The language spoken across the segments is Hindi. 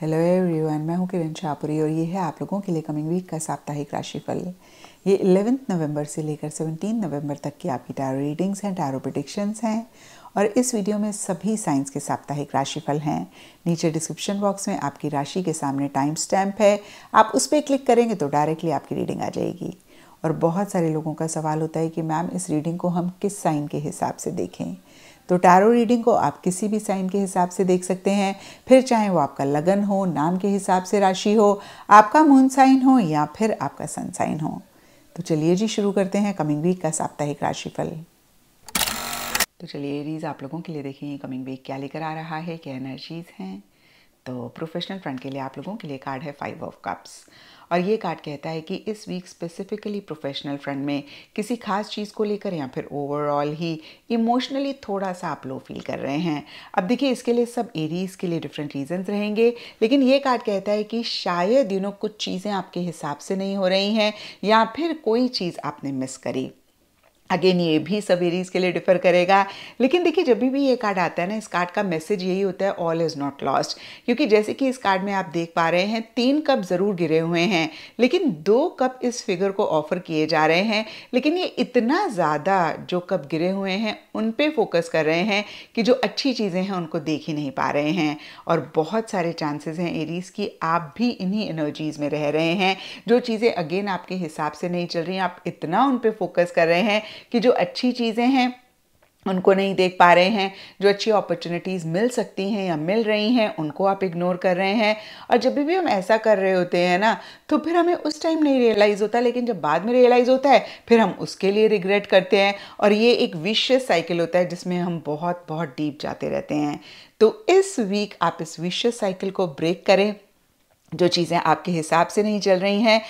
हेलो एवरीवन मैं हूं किरण शाहपुरी और ये है आप लोगों के लिए कमिंग वीक का साप्ताहिक राशिफल ये इलेवेंथ नवंबर से लेकर सेवनटीन नवंबर तक की आपकी टैरो रीडिंग्स हैं टैरो प्रडिक्शंस हैं और इस वीडियो में सभी साइंस के साप्ताहिक राशिफल हैं नीचे डिस्क्रिप्शन बॉक्स में आपकी राशि के सामने टाइम स्टैम्प है आप उस पर क्लिक करेंगे तो डायरेक्टली आपकी रीडिंग आ जाएगी और बहुत सारे लोगों का सवाल होता है कि मैम इस रीडिंग को हम किस साइन के हिसाब से देखें तो टैरो रीडिंग को आप किसी भी साइन के हिसाब से देख सकते हैं फिर चाहे वो आपका लगन हो नाम के हिसाब से राशि हो आपका मून साइन हो या फिर आपका सन साइन हो तो चलिए जी शुरू करते हैं कमिंग वीक का साप्ताहिक राशिफल तो चलिए रीज आप लोगों के लिए देखिए कमिंग वीक क्या लेकर आ रहा है क्या एनर्जीज हैं तो प्रोफेशनल फ्रंट के लिए आप लोगों के लिए कार्ड है फाइव ऑफ कप्स और ये कार्ड कहता है कि इस वीक स्पेसिफिकली प्रोफेशनल फ्रंट में किसी खास चीज़ को लेकर या फिर ओवरऑल ही इमोशनली थोड़ा सा आप लो फील कर रहे हैं अब देखिए इसके लिए सब एरीज के लिए डिफरेंट रीजंस रहेंगे लेकिन ये कार्ड कहता है कि शायद यू नो कुछ चीज़ें आपके हिसाब से नहीं हो रही हैं या फिर कोई चीज़ आपने मिस करी अगेन ये भी सब एरीज के लिए डिफर करेगा लेकिन देखिए जब भी ये कार्ड आता है ना इस कार्ड का मैसेज यही होता है ऑल इज़ नॉट लॉस्ट क्योंकि जैसे कि इस कार्ड में आप देख पा रहे हैं तीन कप ज़रूर गिरे हुए हैं लेकिन दो कप इस फिगर को ऑफर किए जा रहे हैं लेकिन ये इतना ज़्यादा जो कप गिरे हुए हैं उन पर फोकस कर रहे हैं कि जो अच्छी चीज़ें हैं उनको देख ही नहीं पा रहे हैं और बहुत सारे चांसेस हैं एरीज़ की आप भी इन्हीं एनर्जीज़ में रह रहे हैं जो चीज़ें अगेन आपके हिसाब से नहीं चल रही आप इतना उन पर फोकस कर रहे हैं कि जो अच्छी चीज़ें हैं उनको नहीं देख पा रहे हैं जो अच्छी अपॉर्चुनिटीज़ मिल सकती हैं या मिल रही हैं उनको आप इग्नोर कर रहे हैं और जब भी हम ऐसा कर रहे होते हैं ना तो फिर हमें उस टाइम नहीं रियलाइज़ होता लेकिन जब बाद में रियलाइज़ होता है फिर हम उसके लिए रिग्रेट करते हैं और ये एक विशेष साइकिल होता है जिसमें हम बहुत बहुत डीप जाते रहते हैं तो इस वीक आप इस विशेष साइकिल को ब्रेक करें जो चीज़ें आपके हिसाब से नहीं चल रही हैं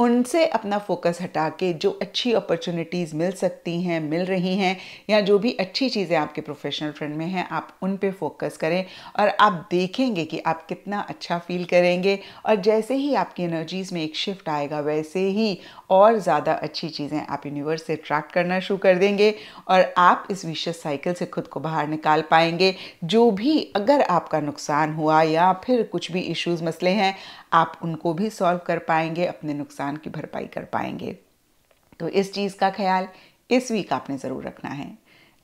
उनसे अपना फोकस हटा के जो अच्छी अपॉर्चुनिटीज़ मिल सकती हैं मिल रही हैं या जो भी अच्छी चीज़ें आपके प्रोफेशनल फ्रेंड में हैं आप उन पे फोकस करें और आप देखेंगे कि आप कितना अच्छा फील करेंगे और जैसे ही आपकी एनर्जीज़ में एक शिफ्ट आएगा वैसे ही और ज़्यादा अच्छी चीज़ें आप यूनिवर्स से अट्रैक्ट करना शुरू कर देंगे और आप इस विशेष साइकिल से खुद को बाहर निकाल पाएंगे जो भी अगर आपका नुकसान हुआ या फिर कुछ भी इश्यूज मसले हैं आप उनको भी सॉल्व कर पाएंगे अपने नुकसान की भरपाई कर पाएंगे तो इस चीज़ का ख्याल इस वीक आपने ज़रूर रखना है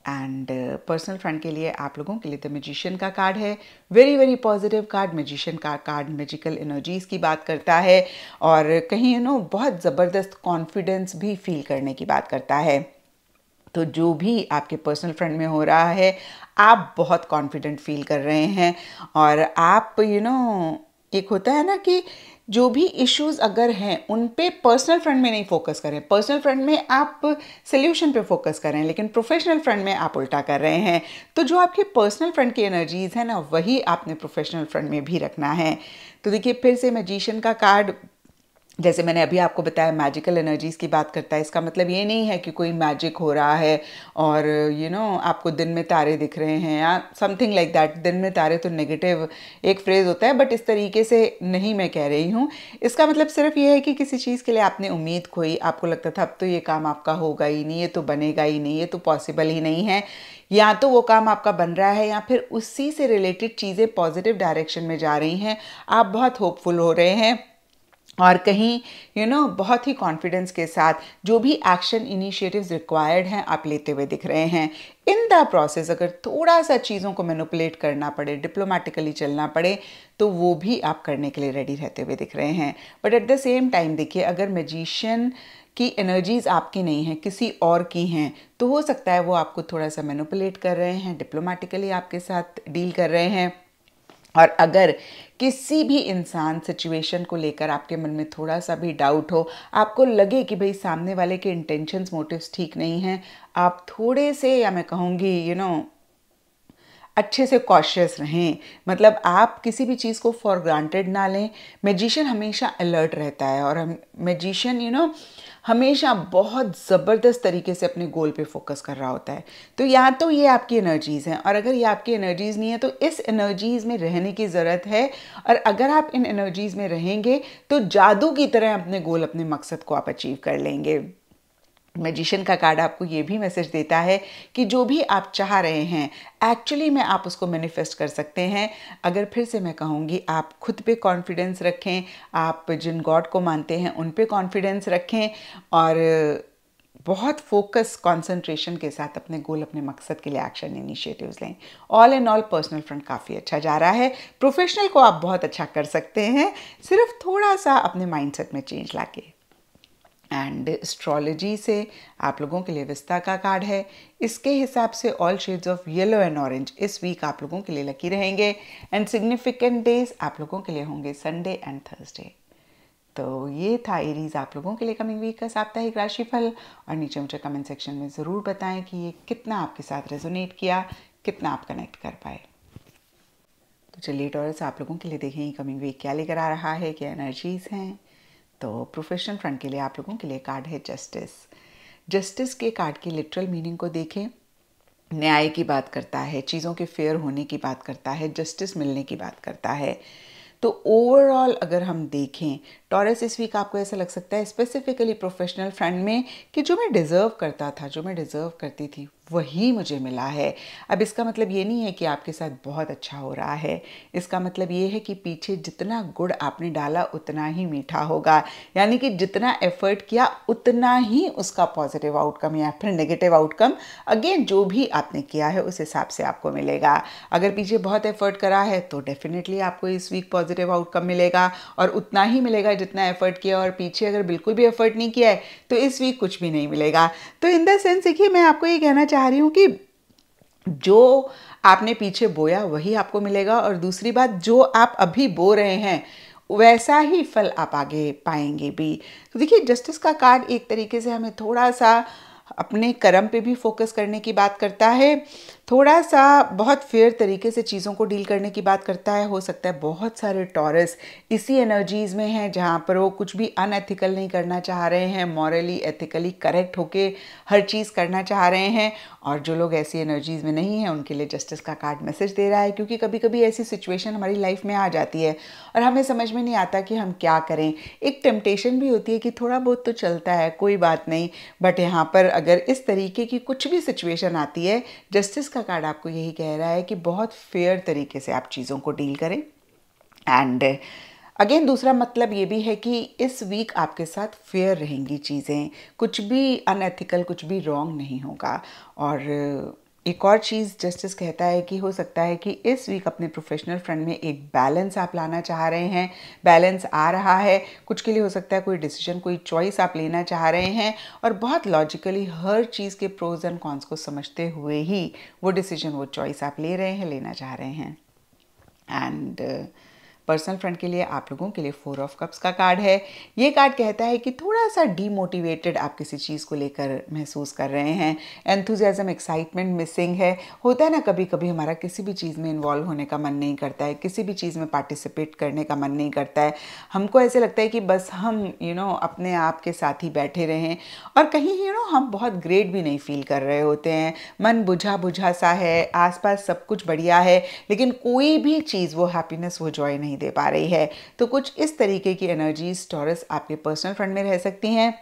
एंड पर्सनल फ्रेंड के लिए आप लोगों के लिए द तो मेजिशियन का कार्ड है very very positive card magician का कार्ड मेजिकल एनर्जीज की बात करता है और कहीं यू नो बहुत ज़बरदस्त कॉन्फिडेंस भी फील करने की बात करता है तो जो भी आपके पर्सनल फ्रेंड में हो रहा है आप बहुत कॉन्फिडेंट फील कर रहे हैं और आप यू you नो know, एक होता है ना कि जो भी इश्यूज अगर हैं उन पे पर्सनल फ्रंट में नहीं फोकस करें पर्सनल फ्रंट में आप सोल्यूशन पे फोकस करें लेकिन प्रोफेशनल फ्रंट में आप उल्टा कर रहे हैं तो जो आपके पर्सनल फ्रंट की एनर्जीज हैं ना वही आपने प्रोफेशनल फ्रंट में भी रखना है तो देखिए फिर से मैजिशियन का कार्ड जैसे मैंने अभी आपको बताया मैजिकल एनर्जीज़ की बात करता है इसका मतलब ये नहीं है कि कोई मैजिक हो रहा है और यू you नो know, आपको दिन में तारे दिख रहे हैं या समथिंग लाइक दैट दिन में तारे तो नेगेटिव एक फ्रेज़ होता है बट इस तरीके से नहीं मैं कह रही हूँ इसका मतलब सिर्फ ये है कि किसी चीज़ के लिए आपने उम्मीद खोई आपको लगता था अब तो ये काम आपका होगा ही नहीं ये तो बनेगा ही नहीं ये तो पॉसिबल ही नहीं है या तो वो काम आपका बन रहा है या फिर उसी से रिलेटेड चीज़ें पॉजिटिव डायरेक्शन में जा रही हैं आप बहुत होपफुल हो रहे हैं और कहीं यू you नो know, बहुत ही कॉन्फिडेंस के साथ जो भी एक्शन इनिशिएटिव्स रिक्वायर्ड हैं आप लेते हुए दिख रहे हैं इन द प्रोसेस अगर थोड़ा सा चीज़ों को मैनुपलेट करना पड़े डिप्लोमेटिकली चलना पड़े तो वो भी आप करने के लिए रेडी रहते हुए दिख रहे हैं but at the same time देखिए अगर मजिशियन की एनर्जीज़ आपकी नहीं है किसी और की हैं तो हो सकता है वो आपको थोड़ा सा मैनुपलेट कर रहे हैं डिप्लोमेटिकली आपके साथ डील कर रहे हैं और अगर किसी भी इंसान सिचुएशन को लेकर आपके मन में थोड़ा सा भी डाउट हो आपको लगे कि भाई सामने वाले के इंटेंशंस मोटिव्स ठीक नहीं हैं आप थोड़े से या मैं कहूँगी यू नो अच्छे से कॉशियस रहें मतलब आप किसी भी चीज़ को फॉर ग्रांटेड ना लें मैजिशियन हमेशा अलर्ट रहता है और हम मैजिशियन यू नो हमेशा बहुत ज़बरदस्त तरीके से अपने गोल पे फोकस कर रहा होता है तो या तो ये आपकी एनर्जीज़ हैं और अगर ये आपकी एनर्जीज़ नहीं है तो इस एनर्जीज़ में रहने की ज़रूरत है और अगर आप इन एनर्जीज़ में रहेंगे तो जादू की तरह अपने गोल अपने मकसद को आप अचीव कर लेंगे मैजिशियन का कार्ड आपको ये भी मैसेज देता है कि जो भी आप चाह रहे हैं एक्चुअली में आप उसको मैनिफेस्ट कर सकते हैं अगर फिर से मैं कहूँगी आप खुद पे कॉन्फिडेंस रखें आप जिन गॉड को मानते हैं उन पे कॉन्फिडेंस रखें और बहुत फोकस कंसंट्रेशन के साथ अपने गोल अपने मकसद के लिए एक्शन इनिशिएटिव्स लें all and all personal front काफ़ी अच्छा जा रहा है प्रोफेशनल को आप बहुत अच्छा कर सकते हैं सिर्फ थोड़ा सा अपने माइंडसेट में चेंज लाके एंड एस्ट्रोलॉजी से आप लोगों के लिए विस्ता का कार्ड है इसके हिसाब से all shades of yellow and orange इस वीक आप लोगों के लिए लकी रहेंगे एंड सिग्निफिकेंट डेज आप लोगों के लिए होंगे संडे एंड थर्सडे तो ये था एरीज आप लोगों के लिए कमिंग वीक का साप्ताहिक राशिफल और नीचे मुझे कमेंट सेक्शन में ज़रूर बताएं कि ये कितना आपके साथ रेजोनेट किया कितना आप कनेक्ट कर पाए तो चलिए टॉरस आप लोगों के लिए देखें कमिंग वीक क्या लेकर आ रहा है क्या एनर्जीज़ हैं तो प्रोफेशनल फ्रंट के लिए आप लोगों के लिए कार्ड है जस्टिस जस्टिस के कार्ड की लिटरल मीनिंग को देखें न्याय की बात करता है चीज़ों के फेयर होने की बात करता है जस्टिस मिलने की बात करता है तो ओवरऑल अगर हम देखें टॉरस इस वीक आपको ऐसा लग सकता है स्पेसिफिकली प्रोफेशनल फ्रेंड में कि जो मैं डिज़र्व करता था जो मैं डिज़र्व करती थी वही मुझे मिला है अब इसका मतलब ये नहीं है कि आपके साथ बहुत अच्छा हो रहा है इसका मतलब ये है कि पीछे जितना गुड़ आपने डाला उतना ही मीठा होगा यानी कि जितना एफर्ट किया उतना ही उसका पॉजिटिव आउटकम या फिर नेगेटिव आउटकम अगेन जो भी आपने किया है उस हिसाब से आपको मिलेगा अगर पीछे बहुत एफर्ट करा है तो डेफिनेटली आपको इस वीक पॉजिटिव आउटकम मिलेगा और उतना ही मिलेगा जितना एफर्ट किया और पीछे अगर बिल्कुल भी एफर्ट नहीं किया है तो इस वीक कुछ भी नहीं मिलेगा तो इन द सेंस देखिए मैं आपको ये कहना चाहूँगा चाह रही हूँ कि जो आपने पीछे बोया वही आपको मिलेगा और दूसरी बात जो आप अभी बो रहे हैं वैसा ही फल आप आगे पाएंगे भी तो देखिए जस्टिस का कार्ड एक तरीके से हमें थोड़ा सा अपने कर्म पे भी फोकस करने की बात करता है थोड़ा सा बहुत फेयर तरीके से चीज़ों को डील करने की बात करता है हो सकता है बहुत सारे टॉरस इसी एनर्जीज़ में हैं जहाँ पर वो कुछ भी अनएथिकल नहीं करना चाह रहे हैं मॉरली एथिकली करेक्ट होके हर चीज़ करना चाह रहे हैं और जो लोग ऐसी एनर्जीज़ में नहीं हैं उनके लिए जस्टिस का कार्ड मैसेज दे रहा है क्योंकि कभी कभी ऐसी सिचुएशन हमारी लाइफ में आ जाती है और हमें समझ में नहीं आता कि हम क्या करें एक टेम्पटेशन भी होती है कि थोड़ा बहुत तो चलता है कोई बात नहीं बट यहाँ पर अगर इस तरीके की कुछ भी सिचुएशन आती है जस्टिस का कार्ड आपको यही कह रहा है कि बहुत फेयर तरीके से आप चीज़ों को डील करें एंड अगेन दूसरा मतलब ये भी है कि इस वीक आपके साथ फेयर रहेंगी चीज़ें कुछ भी अनएथिकल कुछ भी रॉन्ग नहीं होगा और एक और चीज़ जस्टिस कहता है कि हो सकता है कि इस वीक अपने प्रोफेशनल फ्रंट में एक बैलेंस आप लाना चाह रहे हैं बैलेंस आ रहा है कुछ के लिए हो सकता है कोई डिसीजन कोई चॉइस आप लेना चाह रहे हैं और बहुत लॉजिकली हर चीज़ के प्रोज एंड कॉन्स को समझते हुए ही वो डिसीजन वो चॉइस आप ले रहे हैं लेना चाह रहे हैं एंड uh, पर्सनल फ्रंट के लिए आप लोगों के लिए फोर ऑफ कप्स का कार्ड है ये कार्ड कहता है कि थोड़ा सा डीमोटिवेटेड आप किसी चीज़ को लेकर महसूस कर रहे हैं एंथुजियाज़म एक्साइटमेंट मिसिंग है होता है ना कभी कभी हमारा किसी भी चीज़ में इन्वॉल्व होने का मन नहीं करता है किसी भी चीज़ में पार्टिसिपेट करने का मन नहीं करता है हमको ऐसे लगता है कि बस हम यू you नो know, अपने आप के साथ ही बैठे रहें और कहीं यू you नो know, हम बहुत ग्रेट भी नहीं फील कर रहे होते हैं मन बुझा बुझा सा है आसपास सब कुछ बढ़िया है लेकिन कोई भी चीज़ वो हैप्पीनेस वो जॉय नहीं नहीं दे पा रही है तो कुछ इस तरीके की एनर्जीज टॉरस आपके पर्सनल फ्रंट में रह सकती हैं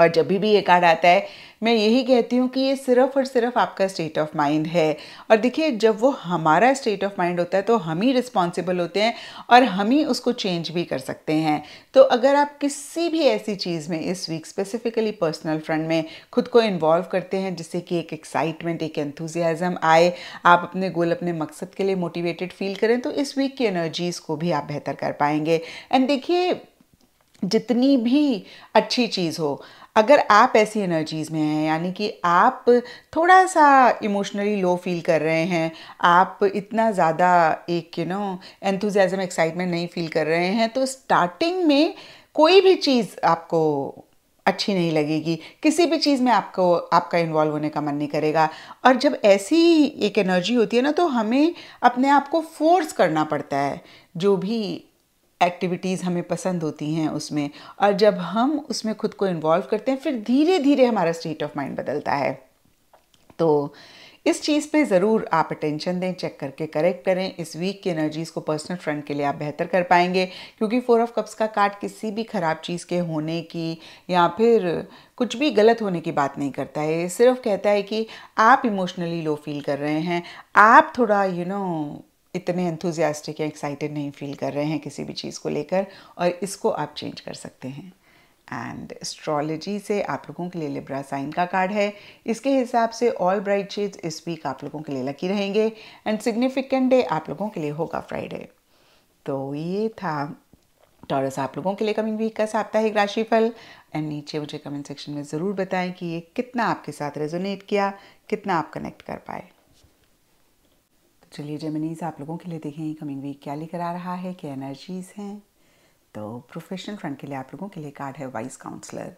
और जब भी भी ये कार्ड आता है मैं यही कहती हूँ कि ये सिर्फ और सिर्फ आपका स्टेट ऑफ माइंड है और देखिए जब वो हमारा स्टेट ऑफ माइंड होता है तो हम ही रिस्पॉन्सिबल होते हैं और हम ही उसको चेंज भी कर सकते हैं तो अगर आप किसी भी ऐसी चीज़ में इस वीक स्पेसिफिकली पर्सनल फ्रंट में खुद को इन्वॉल्व करते हैं जिससे कि एक एक्साइटमेंट एक एंथुजियाज़म आए आप अपने गोल अपने मकसद के लिए मोटिवेटेड फील करें तो इस वीक की एनर्जीज़ को भी आप बेहतर कर पाएंगे एंड देखिए जितनी भी अच्छी चीज़ हो अगर आप ऐसी एनर्जीज़ में हैं यानी कि आप थोड़ा सा इमोशनली लो फील कर रहे हैं आप इतना ज़्यादा एक यू नो एंथुजम एक्साइटमेंट नहीं फील कर रहे हैं तो स्टार्टिंग में कोई भी चीज़ आपको अच्छी नहीं लगेगी किसी भी चीज़ में आपको आपका इन्वॉल्व होने का मन नहीं करेगा और जब ऐसी एक एनर्जी होती है ना तो हमें अपने आप को फोर्स करना पड़ता है जो भी एक्टिविटीज़ हमें पसंद होती हैं उसमें और जब हम उसमें खुद को इन्वॉल्व करते हैं फिर धीरे धीरे हमारा स्टेट ऑफ माइंड बदलता है तो इस चीज़ पे ज़रूर आप अटेंशन दें चेक करके करेक्ट करें इस वीक की एनर्जीज़ को पर्सनल फ्रंट के लिए आप बेहतर कर पाएंगे क्योंकि फोर ऑफ कप्स का कार्ड किसी भी ख़राब चीज़ के होने की या फिर कुछ भी गलत होने की बात नहीं करता है सिर्फ कहता है कि आप इमोशनली लो फील कर रहे हैं आप थोड़ा यू you नो know, इतने एंथुजियास्टिक या एक्साइटेड नहीं फील कर रहे हैं किसी भी चीज़ को लेकर और इसको आप चेंज कर सकते हैं एंड एस्ट्रोलॉजी से आप लोगों के लिए लिब्रा साइन का कार्ड है इसके हिसाब से ऑल ब्राइट चीज़ इस वीक आप लोगों के लिए लकी रहेंगे एंड सिग्निफिकेंट डे आप लोगों के लिए होगा फ्राइडे तो ये था टॉरस आप लोगों के लिए कमिंग वीक का साप्ताहिक राशिफल एंड नीचे मुझे कमेंट सेक्शन में ज़रूर बताएं कि ये कितना आपके साथ रेजोनेट किया कितना आप कनेक्ट कर पाए चलिए जेमिनीज आप लोगों के लिए देखें कमिंग वीक क्या लेकर आ रहा है क्या एनर्जीज हैं तो प्रोफेशनल फ्रंट के लिए आप लोगों के लिए कार्ड है वाइस काउंसलर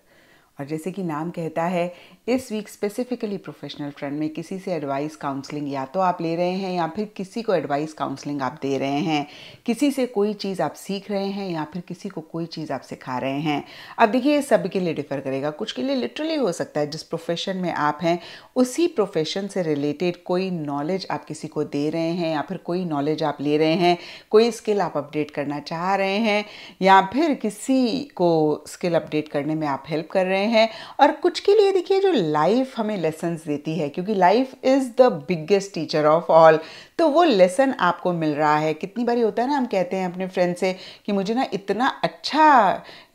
और जैसे कि नाम कहता है इस वीक स्पेसिफिकली प्रोफेशनल फ्रेंड में किसी से एडवाइस काउंसलिंग या तो आप ले रहे हैं या फिर किसी को एडवाइस काउंसलिंग आप दे रहे हैं किसी से कोई चीज़ आप सीख रहे हैं या फिर किसी को कोई चीज़ आप सिखा रहे हैं अब देखिए ये सब के लिए डिफ़र करेगा कुछ के लिए लिटरली हो सकता है जिस प्रोफेशन में आप हैं उसी प्रोफेशन से रिलेटेड कोई नॉलेज आप किसी को दे रहे हैं या फिर कोई नॉलेज आप ले रहे हैं कोई स्किल आप अपडेट करना चाह रहे हैं या फिर किसी को स्किल अपडेट करने में आप हेल्प कर रहे हैं हैं और कुछ के लिए देखिए जो लाइफ हमें लेसन देती है क्योंकि life is the biggest teacher of all तो वो लेसन आपको मिल रहा है कितनी बारी होता है ना हम कहते हैं अपने फ्रेंड से कि मुझे ना इतना अच्छा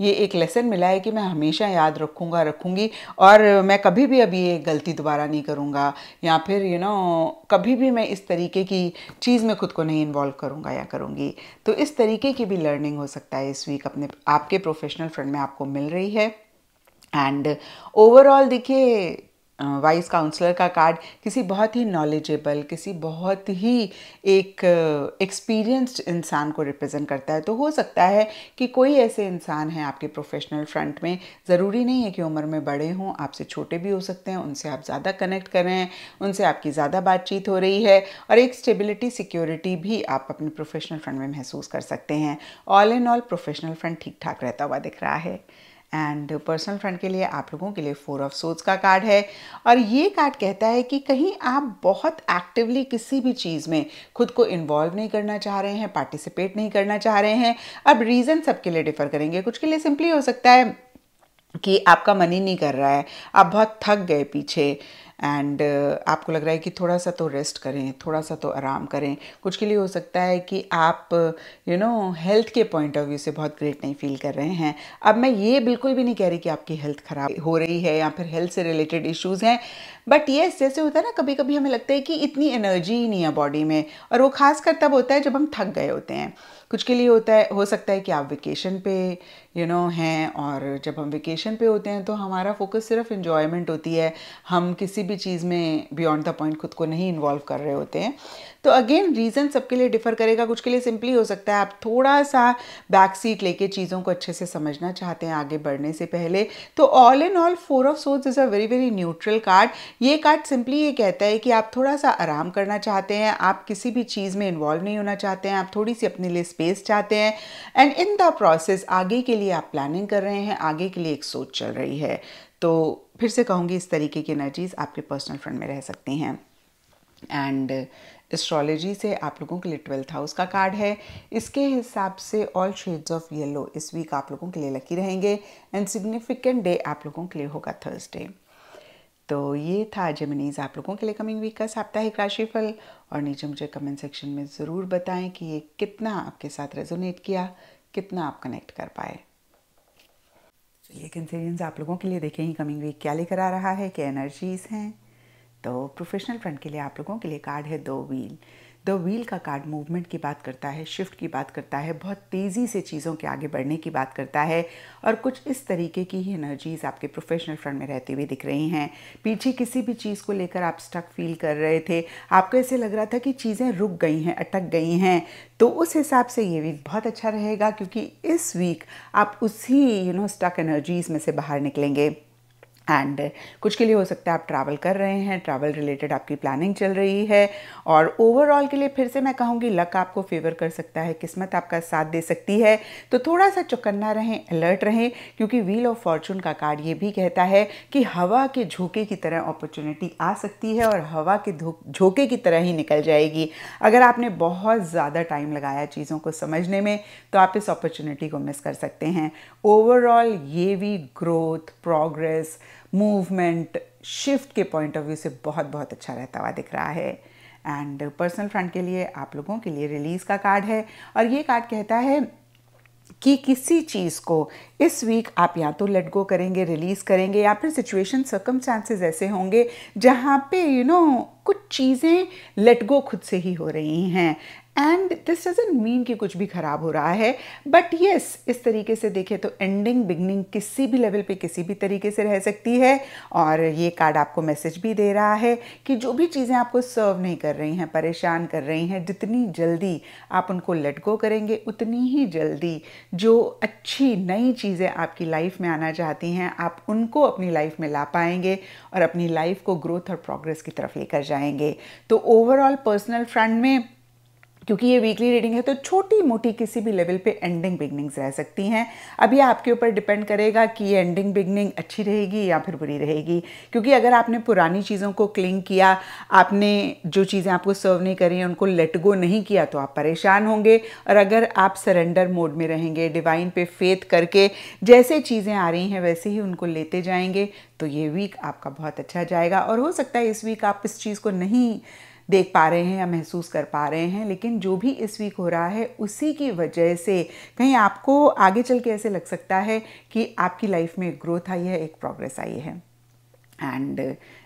ये एक लेसन मिला है कि मैं हमेशा याद रखूँगा रखूँगी और मैं कभी भी अभी ये गलती दोबारा नहीं करूँगा या फिर यू you नो know, कभी भी मैं इस तरीके की चीज़ में खुद को नहीं इन्वॉल्व करूँगा या करूँगी तो इस तरीके की भी लर्निंग हो सकता है इस वीक अपने आपके प्रोफेशनल फ्रेंड में आपको मिल रही है एंड ओवरऑल देखिए वाइस काउंसलर का कार्ड किसी बहुत ही नॉलेजेबल किसी बहुत ही एक एक्सपीरियंस्ड इंसान को रिप्रेजेंट करता है तो हो सकता है कि कोई ऐसे इंसान हैं आपके प्रोफेशनल फ्रंट में ज़रूरी नहीं है कि उम्र में बड़े हों आपसे छोटे भी हो सकते हैं उनसे आप ज़्यादा कनेक्ट कर रहे हैं उनसे आपकी ज़्यादा बातचीत हो रही है और एक स्टेबिलिटी सिक्योरिटी भी आप अपने प्रोफेशनल फ्रंट में महसूस कर सकते हैं all and all professional front ठीक ठाक रहता हुआ दिख रहा है एंड पर्सनल फ्रेंड के लिए आप लोगों के लिए फोर ऑफ सोच का कार्ड है और ये कार्ड कहता है कि कहीं आप बहुत एक्टिवली किसी भी चीज़ में खुद को इन्वॉल्व नहीं करना चाह रहे हैं पार्टिसिपेट नहीं करना चाह रहे हैं अब रीज़न सबके लिए डिफर करेंगे कुछ के लिए सिंपली हो सकता है कि आपका मन ही नहीं कर रहा है आप बहुत थक गए पीछे एंड uh, आपको लग रहा है कि थोड़ा सा तो रेस्ट करें थोड़ा सा तो आराम करें कुछ के लिए हो सकता है कि आप यू नो हेल्थ के पॉइंट ऑफ व्यू से बहुत ग्रेट नहीं फील कर रहे हैं अब मैं ये बिल्कुल भी नहीं कह रही कि आपकी हेल्थ ख़राब हो रही है या फिर हेल्थ से रिलेटेड इश्यूज़ हैं बट ये जैसे होता है ना कभी कभी हमें लगता है कि इतनी एनर्जी ही नहीं है बॉडी में और वो खासकर तब होता है जब हम थक गए होते हैं कुछ के लिए होता है हो सकता है कि आप वेकेशन पे यू नो हैं और जब हम वेकेशन पे होते हैं तो हमारा फोकस सिर्फ इन्जॉयमेंट होती है हम किसी भी चीज़ में बियॉन्ड द पॉइंट खुद को नहीं इन्वॉल्व कर रहे होते हैं तो अगेन रीज़न सबके लिए डिफ़र करेगा कुछ के लिए सिंपली हो सकता है आप थोड़ा सा बैक सीट लेके चीज़ों को अच्छे से समझना चाहते हैं आगे बढ़ने से पहले तो all in all four of swords is a very very neutral card ये कार्ड सिंपली ये कहता है कि आप थोड़ा सा आराम करना चाहते हैं आप किसी भी चीज़ में इन्वॉल्व नहीं होना चाहते हैं आप थोड़ी सी अपने लिए स्पेस चाहते हैं एंड इन द प्रोसेस आगे के लिए लिए आप प्लानिंग कर रहे हैं आगे के लिए एक सोच चल रही है तो फिर से कहूँगी इस तरीके की एनर्जीज़ आपके पर्सनल फ्रेंड में रह सकती हैं एंड एस्ट्रोलॉजी से आप लोगों के लिए ट्वेल्थ हाउस का कार्ड है इसके हिसाब से ऑल शेड्स ऑफ येलो इस वीक आप लोगों के लिए लकी रहेंगे एंड सिग्निफिकेंट डे आप लोगों के लिए होगा थर्सडे तो ये था जेमिनीज आप लोगों के लिए कमिंग वीक का साप्ताहिक राशिफल और नीचे मुझे कमेंट सेक्शन में ज़रूर बताएं कि ये कितना आपके साथ रेजोनेट किया कितना आप कनेक्ट कर पाए चलिए कंसेरियंस आप लोगों के लिए देखें ही कमिंग वीक क्या लेकर आ रहा है क्या एनर्जीज हैं तो प्रोफेशनल फ्रंट के लिए आप लोगों के लिए कार्ड है दो व्हील द व्हील का कार्ड मूवमेंट की बात करता है शिफ्ट की बात करता है बहुत तेज़ी से चीज़ों के आगे बढ़ने की बात करता है और कुछ इस तरीके की ही एनर्जीज़ आपके प्रोफेशनल फ्रंट में रहती हुई दिख रही हैं पीछे किसी भी चीज़ को लेकर आप स्टक फील कर रहे थे आपको ऐसे लग रहा था कि चीज़ें रुक गई हैं अटक गई हैं तो उस हिसाब से ये वीक बहुत अच्छा रहेगा क्योंकि इस वीक आप उसी यू नो स्टक एनर्जीज़ में से बाहर निकलेंगे एंड कुछ के लिए हो सकता है आप ट्रैवल कर रहे हैं ट्रैवल रिलेटेड आपकी प्लानिंग चल रही है और ओवरऑल के लिए फिर से मैं कहूँगी लक आपको फेवर कर सकता है किस्मत आपका साथ दे सकती है तो थोड़ा सा चौकन्ना रहें अलर्ट रहें क्योंकि व्हील ऑफ फॉर्चून का कार्ड ये भी कहता है कि हवा के झोंके की तरह अपॉर्चुनिटी आ सकती है और हवा के झोंके की तरह ही निकल जाएगी अगर आपने बहुत ज़्यादा टाइम लगाया चीज़ों को समझने में तो आप इस अपॉर्चुनिटी को मिस कर सकते हैं ओवरऑल ये भी ग्रोथ प्रोग्रेस मूवमेंट शिफ्ट के पॉइंट ऑफ व्यू से बहुत बहुत अच्छा रहता हुआ दिख रहा है एंड पर्सनल फ्रंट के लिए आप लोगों के लिए रिलीज़ का कार्ड है और ये कार्ड कहता है कि किसी चीज़ को इस वीक आप या तो लेट गो करेंगे रिलीज़ करेंगे या फिर सिचुएशन सर्कमस्टांसेस ऐसे होंगे जहाँ पे यू you नो know, कुछ चीज़ें लेट गो खुद से ही हो रही हैं एंड दिस डजेंट मीन कि कुछ भी ख़राब हो रहा है बट येस yes, इस तरीके से देखें तो एंडिंग बिगनिंग किसी भी लेवल पे किसी भी तरीके से रह सकती है और ये कार्ड आपको मैसेज भी दे रहा है कि जो भी चीज़ें आपको सर्व नहीं कर रही हैं परेशान कर रही हैं जितनी जल्दी आप उनको लेट गो करेंगे उतनी ही जल्दी जो अच्छी नई चीज़ें आपकी लाइफ में आना चाहती हैं आप उनको अपनी लाइफ में ला पाएंगे और अपनी लाइफ को ग्रोथ और प्रोग्रेस की तरफ लेकर जाएंगे तो ओवरऑल पर्सनल फ्रंट में क्योंकि ये वीकली रीडिंग है तो छोटी मोटी किसी भी लेवल पे एंडिंग बिगनिंग्स रह सकती हैं अब ये आपके ऊपर डिपेंड करेगा कि ये एंडिंग बिगनिंग अच्छी रहेगी या फिर बुरी रहेगी क्योंकि अगर आपने पुरानी चीज़ों को क्लिंग किया आपने जो चीज़ें आपको सर्व नहीं करी हैं उनको लेट गो नहीं किया तो आप परेशान होंगे और अगर आप सरेंडर मोड में रहेंगे डिवाइन पे फेथ करके जैसे चीज़ें आ रही हैं वैसे ही उनको लेते जाएंगे तो ये वीक आपका बहुत अच्छा जाएगा और हो सकता है इस वीक आप इस चीज़ को नहीं देख पा रहे हैं या महसूस कर पा रहे हैं लेकिन जो भी इस वीक हो रहा है उसी की वजह से कहीं आपको आगे चल के ऐसे लग सकता है कि आपकी लाइफ में ग्रोथ आई है एक प्रोग्रेस आई है एंड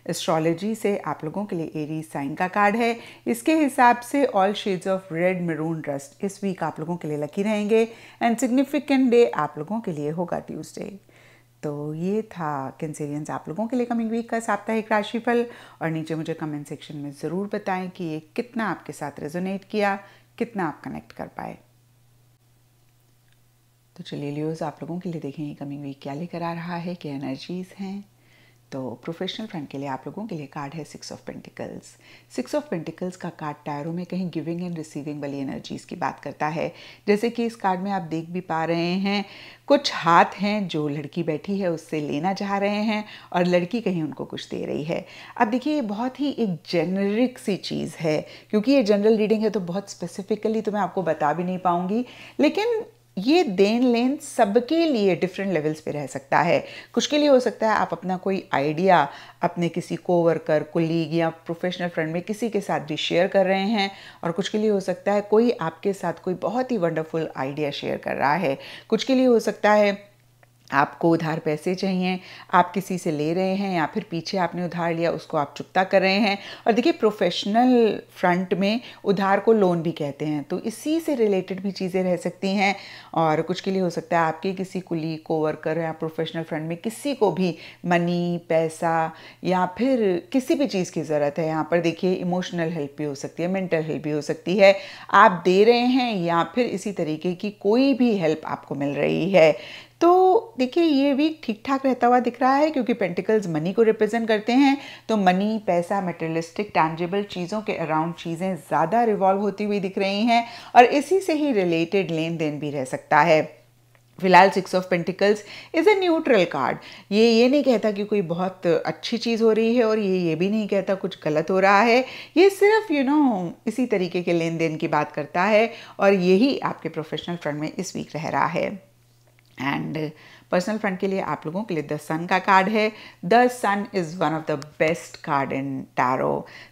एस्ट्रोलॉजी से आप लोगों के लिए एरी साइन का कार्ड है इसके हिसाब से all shades of red maroon rust इस वीक आप लोगों के लिए लकी रहेंगे एंड सिग्निफिकेंट डे आप लोगों के लिए होगा ट्यूसडे तो ये था कैंसेरियंस आप लोगों के लिए कमिंग वीक का साप्ताहिक राशिफल और नीचे मुझे कमेंट सेक्शन में ज़रूर बताएं कि ये कितना आपके साथ रेजोनेट किया कितना आप कनेक्ट कर पाए तो चलिए लियोज आप लोगों के लिए देखें ये कमिंग वीक क्या लेकर आ रहा है क्या एनर्जीज़ हैं तो प्रोफेशनल फ्रेंड के लिए आप लोगों के लिए कार्ड है six of pentacles six of pentacles का कार्ड टायरों में कहीं गिविंग एंड रिसीविंग वाली एनर्जीज की बात करता है जैसे कि इस कार्ड में आप देख भी पा रहे हैं कुछ हाथ हैं जो लड़की बैठी है उससे लेना चाह रहे हैं और लड़की कहीं उनको कुछ दे रही है अब देखिए ये बहुत ही एक जेनरिक सी चीज़ है क्योंकि ये जनरल रीडिंग है तो बहुत स्पेसिफिकली तो मैं आपको बता भी नहीं पाऊँगी लेकिन ये देन लेन सबके लिए डिफरेंट लेवल्स पे रह सकता है कुछ के लिए हो सकता है आप अपना कोई आइडिया अपने किसी कोवर्कर कुलीग या प्रोफेशनल फ्रेंड में किसी के साथ भी शेयर कर रहे हैं और कुछ के लिए हो सकता है कोई आपके साथ कोई बहुत ही वंडरफुल आइडिया शेयर कर रहा है कुछ के लिए हो सकता है आपको उधार पैसे चाहिए आप किसी से ले रहे हैं या फिर पीछे आपने उधार लिया उसको आप चुकता कर रहे हैं और देखिए प्रोफेशनल फ्रंट में उधार को लोन भी कहते हैं तो इसी से रिलेटेड भी चीज़ें रह सकती हैं और कुछ के लिए हो सकता है आपके किसी कुली को वर्कर या प्रोफेशनल फ्रंट में किसी को भी मनी पैसा या फिर किसी भी चीज़ की ज़रूरत है यहाँ पर देखिए इमोशनल हेल्प भी हो सकती है मेंटल हेल्प भी हो सकती है आप दे रहे हैं या फिर इसी तरीके की कोई भी हेल्प आपको मिल रही है तो देखिए ये वीक ठीक ठाक रहता हुआ दिख रहा है क्योंकि पेंटिकल्स मनी को रिप्रेजेंट करते हैं तो मनी पैसा मेटेरियलिस्टिक टैंजेबल चीज़ों के अराउंड चीज़ें ज़्यादा रिवॉल्व होती हुई दिख रही हैं और इसी से ही रिलेटेड लेन देन भी रह सकता है फिलहाल six of pentacles is a neutral card ये ये नहीं कहता कि कोई बहुत अच्छी चीज़ हो रही है और ये ये भी नहीं कहता कुछ गलत हो रहा है ये सिर्फ यू you नो know, इसी तरीके के लेन देन की बात करता है और यही आपके प्रोफेशनल फ्रंट में इस वीक रह रहा है एंड पर्सनल फ्रेंड के लिए आप लोगों के लिए द सन का कार्ड है the sun is one of the best card in tarot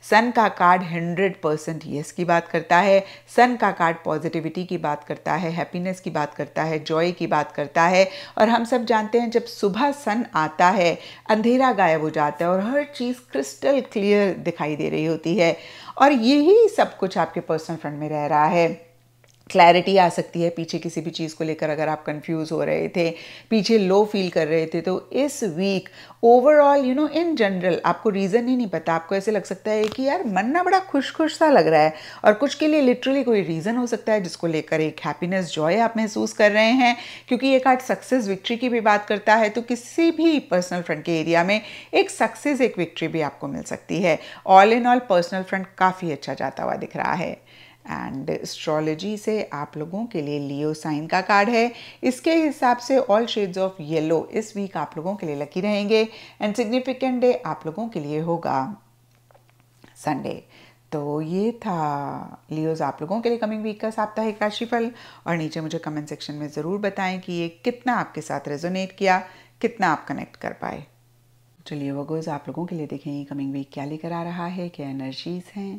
sun का कार्ड हंड्रेड परसेंट येस की बात करता है सन का कार्ड पॉजिटिविटी की बात करता है हैप्पीनेस की बात करता है जॉय की बात करता है और हम सब जानते हैं जब सुबह सन आता है अंधेरा गायब हो जाता है और हर चीज़ क्रिस्टल क्लियर दिखाई दे रही होती है और यही सब कुछ आपके पर्सनल फ्रेंड में रह रहा है क्लैरिटी आ सकती है पीछे किसी भी चीज़ को लेकर अगर आप कंफ्यूज हो रहे थे पीछे लो फील कर रहे थे तो इस week overall you know in general आपको रीज़न ही नहीं पता आपको ऐसे लग सकता है कि यार मन ना बड़ा खुश खुश सा लग रहा है और कुछ के लिए लिटरली कोई रीज़न हो सकता है जिसको लेकर एक हैप्पीनेस जॉय आप महसूस कर रहे हैं क्योंकि एक आठ सक्सेस विक्ट्री की भी बात करता है तो किसी भी पर्सनल फ्रंट के एरिया में एक सक्सेस एक विक्ट्री भी आपको मिल सकती है all in all personal front काफ़ी अच्छा जाता हुआ दिख रहा है एंड एस्ट्रोलॉजी से आप लोगों के लिए लियो साइन का कार्ड है इसके हिसाब से ऑल शेड्स ऑफ येलो इस वीक आप लोगों के लिए लकी रहेंगे एंड सिग्निफिकेंट डे आप लोगों के लिए होगा संडे तो ये था लियोज आप लोगों के लिए कमिंग वीक का साप्ताहिक राशिफल और नीचे मुझे कमेंट सेक्शन में ज़रूर बताएं कि ये कितना आपके साथ रेजोनेट किया कितना आप कनेक्ट कर पाए चलिए वगोज आप लोगों के लिए देखें कमिंग वीक क्या लेकर आ रहा है क्या एनर्जीज हैं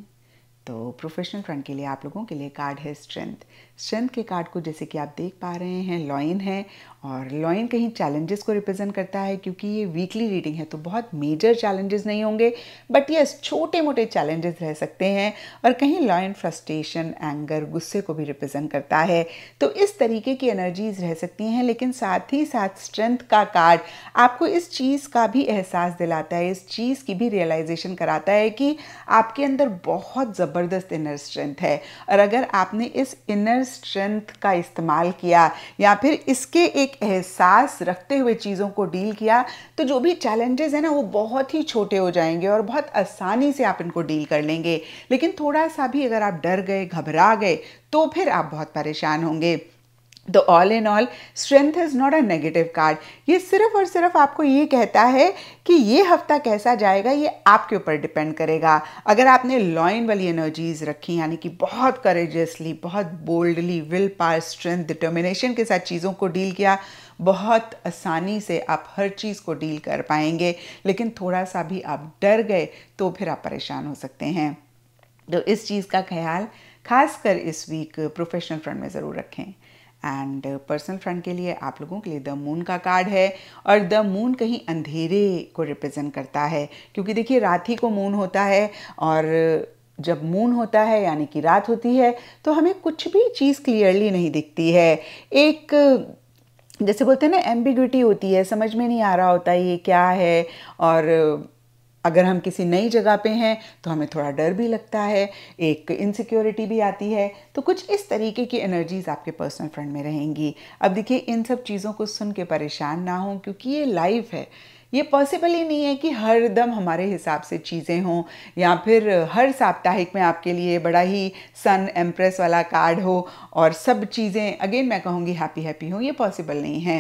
तो प्रोफेशनल फ्रंट के लिए आप लोगों के लिए कार्ड है स्ट्रेंथ स्ट्रेंथ के कार्ड को जैसे कि आप देख पा रहे हैं लॉइन है और लॉइन कहीं चैलेंजेस को रिप्रेजेंट करता है क्योंकि ये वीकली रीडिंग है तो बहुत मेजर चैलेंजेस नहीं होंगे बट यस छोटे मोटे चैलेंजेस रह सकते हैं और कहीं लॉइन फ्रस्ट्रेशन एंगर गुस्से को भी रिप्रेजेंट करता है तो इस तरीके की एनर्जीज रह सकती हैं लेकिन साथ ही साथ स्ट्रेंथ का कार्ड आपको इस चीज़ का भी एहसास दिलाता है इस चीज़ की भी रियलाइजेशन कराता है कि आपके अंदर बहुत ज़बरदस्त इनर स्ट्रेंथ है और अगर आपने इस इनर स्ट्रेंथ का इस्तेमाल किया या फिर इसके एक एहसास रखते हुए चीज़ों को डील किया तो जो भी चैलेंजेस हैं ना वो बहुत ही छोटे हो जाएंगे और बहुत आसानी से आप इनको डील कर लेंगे लेकिन थोड़ा सा भी अगर आप डर गए घबरा गए तो फिर आप बहुत परेशान होंगे तो all in all strength is not a negative card ये सिर्फ और सिर्फ आपको ये कहता है कि ये हफ्ता कैसा जाएगा ये आपके ऊपर डिपेंड करेगा अगर आपने लॉइन वाली एनर्जीज रखी यानी कि बहुत करेजियसली बहुत boldly will power strength determination के साथ चीज़ों को डील किया बहुत आसानी से आप हर चीज़ को डील कर पाएंगे लेकिन थोड़ा सा भी आप डर गए तो फिर आप परेशान हो सकते हैं तो इस चीज़ का ख्याल खासकर इस वीक प्रोफेशनल फ्रंट में ज़रूर रखें एंड पर्सनल फ्रेंड के लिए आप लोगों के लिए द मून का कार्ड है और द मून कहीं अंधेरे को रिप्रेजेंट करता है क्योंकि देखिए रात ही को मून होता है और जब मून होता है यानी कि रात होती है तो हमें कुछ भी चीज़ क्लियरली नहीं दिखती है एक जैसे बोलते हैं ना एम्बिग्यूटी होती है समझ में नहीं आ रहा होता ये क्या है और अगर हम किसी नई जगह पे हैं तो हमें थोड़ा डर भी लगता है एक इनसिक्योरिटी भी आती है तो कुछ इस तरीके की एनर्जीज़ आपके पर्सनल फ्रेंड में रहेंगी अब देखिए इन सब चीज़ों को सुन के परेशान ना हों क्योंकि ये लाइफ है ये पॉसिबल ही नहीं है कि हर दम हमारे हिसाब से चीज़ें हों या फिर हर साप्ताहिक में आपके लिए बड़ा ही सन एम्प्रेस वाला कार्ड हो और सब चीज़ें अगेन मैं कहूँगी हैप्पी हैप्पी हों ये पॉसिबल नहीं है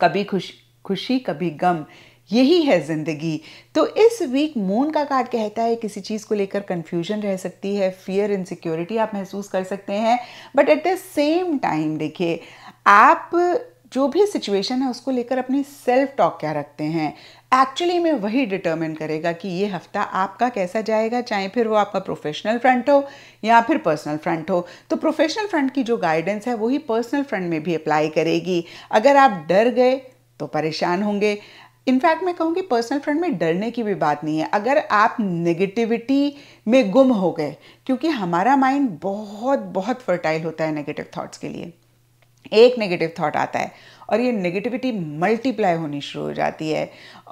कभी खुश खुशी कभी गम यही है ज़िंदगी तो इस वीक मून का कार्ड कहता है किसी चीज़ को लेकर कन्फ्यूजन रह सकती है फियर इनसिक्योरिटी आप महसूस कर सकते हैं but at the same time देखिए आप जो भी सिचुएशन है उसको लेकर अपनी सेल्फ टॉक क्या रखते हैं एक्चुअली में वही डिटर्मिन करेगा कि ये हफ्ता आपका कैसा जाएगा चाहे फिर वो आपका प्रोफेशनल फ्रंट हो या फिर पर्सनल फ्रंट हो तो प्रोफेशनल फ्रंट की जो गाइडेंस है वही पर्सनल फ्रंट में भी अप्लाई करेगी अगर आप डर गए तो परेशान होंगे इनफैक्ट मैं कहूँगी पर्सनल फ्रेंड में डरने की भी बात नहीं है अगर आप नेगेटिविटी में गुम हो गए क्योंकि हमारा माइंड बहुत बहुत फर्टाइल होता है नेगेटिव थॉट्स के लिए एक नेगेटिव थॉट आता है और ये नेगेटिविटी मल्टीप्लाई होनी शुरू हो जाती है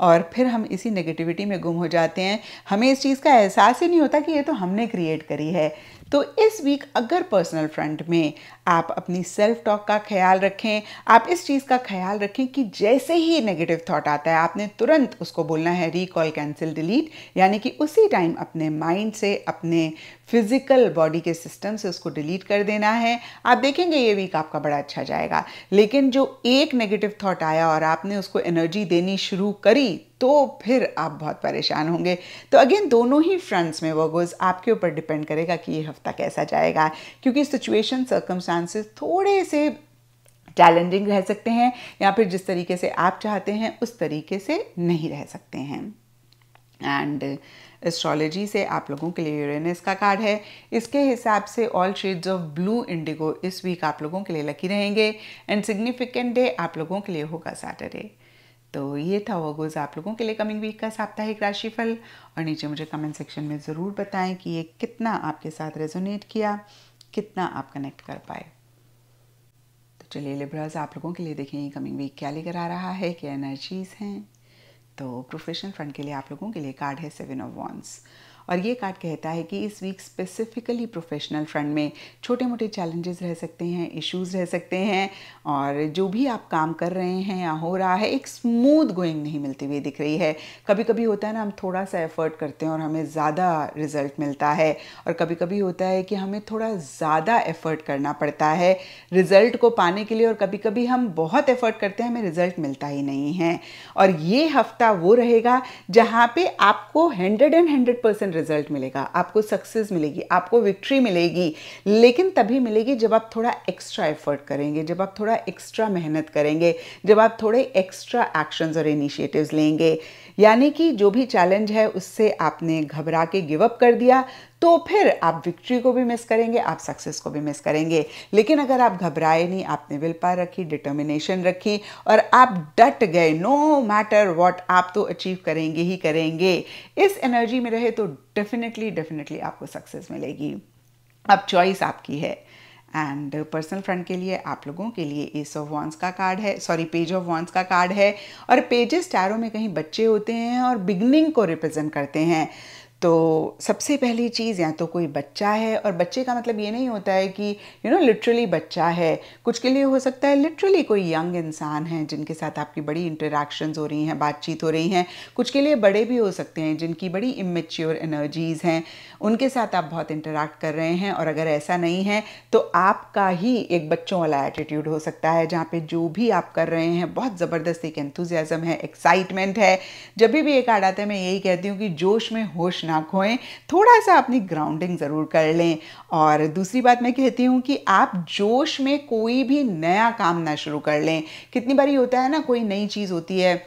और फिर हम इसी नेगेटिविटी में गुम हो जाते हैं हमें इस चीज़ का एहसास ही नहीं होता कि ये तो हमने क्रिएट करी है तो इस वीक अगर पर्सनल फ्रंट में आप अपनी सेल्फ टॉक का ख्याल रखें आप इस चीज़ का ख्याल रखें कि जैसे ही नेगेटिव थॉट आता है आपने तुरंत उसको बोलना है रिकॉल कैंसिल डिलीट यानी कि उसी टाइम अपने माइंड से अपने फिजिकल बॉडी के सिस्टम से उसको डिलीट कर देना है आप देखेंगे ये वीक आपका बड़ा अच्छा जाएगा लेकिन जो एक नेगेटिव थॉट आया और आपने उसको एनर्जी देनी शुरू करी तो फिर आप बहुत परेशान होंगे तो अगेन दोनों ही फ्रंट्स में वर्गोज आपके ऊपर डिपेंड करेगा कि ये हफ्ता कैसा जाएगा क्योंकि सिचुएशन सर्कमस्टांस चांसेस थोड़े से चैलेंजिंग रह सकते हैं या फिर जिस तरीके से आप चाहते हैं उस तरीके से नहीं रह सकते हैं एंड एस्ट्रोलॉजी से आप लोगों के लिए यूरेनस का कार्ड है इसके हिसाब से all shades of blue indigo इस वीक आप लोगों के लिए लकी रहेंगे एंड सिग्निफिकेंट डे आप लोगों के लिए होगा सैटरडे तो ये था वर्गोज आप लोगों के लिए कमिंग वीक का साप्ताहिक राशिफल और नीचे मुझे कमेंट सेक्शन में ज़रूर बताएं कि ये कितना आपके साथ रेजोनेट किया कितना आप कनेक्ट कर पाए तो चलिए लिब्रस आप लोगों के लिए देखें कमिंग वीक क्या लेकर आ रहा है क्या एनर्जीज हैं तो प्रोफेशनल फ्रंट के लिए आप लोगों के लिए कार्ड है सेवन ऑफ वॉन्स और ये कार्ड कहता है कि इस वीक स्पेसिफिकली प्रोफेशनल फ्रंट में छोटे मोटे चैलेंजेस रह सकते हैं इश्यूज रह सकते हैं और जो भी आप काम कर रहे हैं या हो रहा है एक स्मूथ गोइंग नहीं मिलती हुई दिख रही है कभी कभी होता है ना हम थोड़ा सा एफर्ट करते हैं और हमें ज़्यादा रिजल्ट मिलता है और कभी कभी होता है कि हमें थोड़ा ज़्यादा एफर्ट करना पड़ता है रिजल्ट को पाने के लिए और कभी कभी हम बहुत एफर्ट करते हैं हमें रिजल्ट मिलता ही नहीं है और ये हफ्ता वो रहेगा जहाँ पे आपको hundred and hundred percent result मिलेगा आपको सक्सेस मिलेगी आपको विक्ट्री मिलेगी लेकिन तभी मिलेगी जब आप थोड़ा एक्स्ट्रा एफर्ट करेंगे जब आप थोड़ा एक्स्ट्रा मेहनत करेंगे जब आप थोड़े एक्स्ट्रा एक्शंस और इनिशिएटिव्स लेंगे यानी कि जो भी चैलेंज है उससे आपने घबरा के गिव अप कर दिया तो फिर आप विक्ट्री को भी मिस करेंगे आप सक्सेस को भी मिस करेंगे लेकिन अगर आप घबराए नहीं आपने विल पार रखी डिटर्मिनेशन रखी और आप डट गए नो मैटर व्हाट आप तो अचीव करेंगे ही करेंगे इस एनर्जी में रहे तो डेफिनेटली डेफिनेटली आपको सक्सेस मिलेगी अब चॉइस आपकी है एंड पर्सनल फ्रंट के लिए आप लोगों के लिए एस ऑफ वॉन्स का कार्ड है सॉरी पेज ऑफ वॉन्स का कार्ड है और पेजेस टैरो में कहीं बच्चे होते हैं और बिगनिंग को रिप्रेजेंट करते हैं तो सबसे पहली चीज़ या तो कोई बच्चा है और बच्चे का मतलब ये नहीं होता है कि यू नो लिटरली बच्चा है कुछ के लिए हो सकता है लिटरली कोई यंग इंसान है जिनके साथ आपकी बड़ी इंटरेक्शंस हो रही हैं बातचीत हो रही हैं कुछ के लिए बड़े भी हो सकते हैं जिनकी बड़ी इमेच्योर एनर्जीज़ हैं उनके साथ आप बहुत इंटरेक्ट कर रहे हैं और अगर ऐसा नहीं है तो आपका ही एक बच्चों वाला एटीट्यूड हो सकता है जहाँ पे जो भी आप कर रहे हैं बहुत ज़बरदस्त एक एंथुजियाज़म है एक्साइटमेंट है जब भी ये कार्ड आता है मैं यही कहती हूँ कि जोश में होश ना खोएं थोड़ा सा अपनी ग्राउंडिंग ज़रूर कर लें और दूसरी बात मैं कहती हूँ कि आप जोश में कोई भी नया काम ना शुरू कर लें कितनी बारी होता है ना कोई नई चीज़ होती है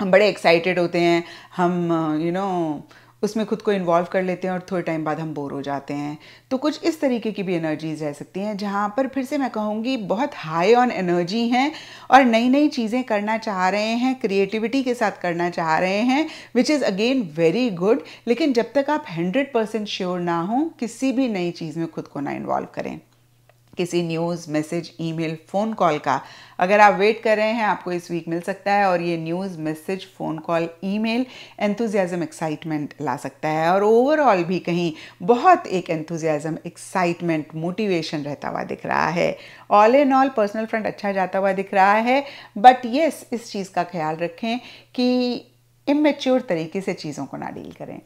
हम बड़े एक्साइटेड होते हैं हम यू you नो know, उसमें खुद को इन्वॉल्व कर लेते हैं और थोड़े टाइम बाद हम बोर हो जाते हैं तो कुछ इस तरीके की भी एनर्जीज रह सकती हैं जहाँ पर फिर से मैं कहूँगी बहुत हाई ऑन एनर्जी हैं और नई नई चीज़ें करना चाह रहे हैं क्रिएटिविटी के साथ करना चाह रहे हैं which is again very good लेकिन जब तक आप हंड्रेड परसेंट श्योर ना हों किसी भी नई चीज़ में खुद को ना इन्वॉल्व करें किसी news message email phone call का अगर आप वेट कर रहे हैं आपको इस वीक मिल सकता है और ये news message phone call email enthusiasm excitement ला सकता है और ओवरऑल भी कहीं बहुत एक एंथुजियाज़म एक्साइटमेंट मोटिवेशन रहता हुआ दिख रहा है all in all personal front अच्छा जाता हुआ दिख रहा है बट येस इस चीज़ का ख्याल रखें कि इमेच्योर तरीके से चीज़ों को ना डील करें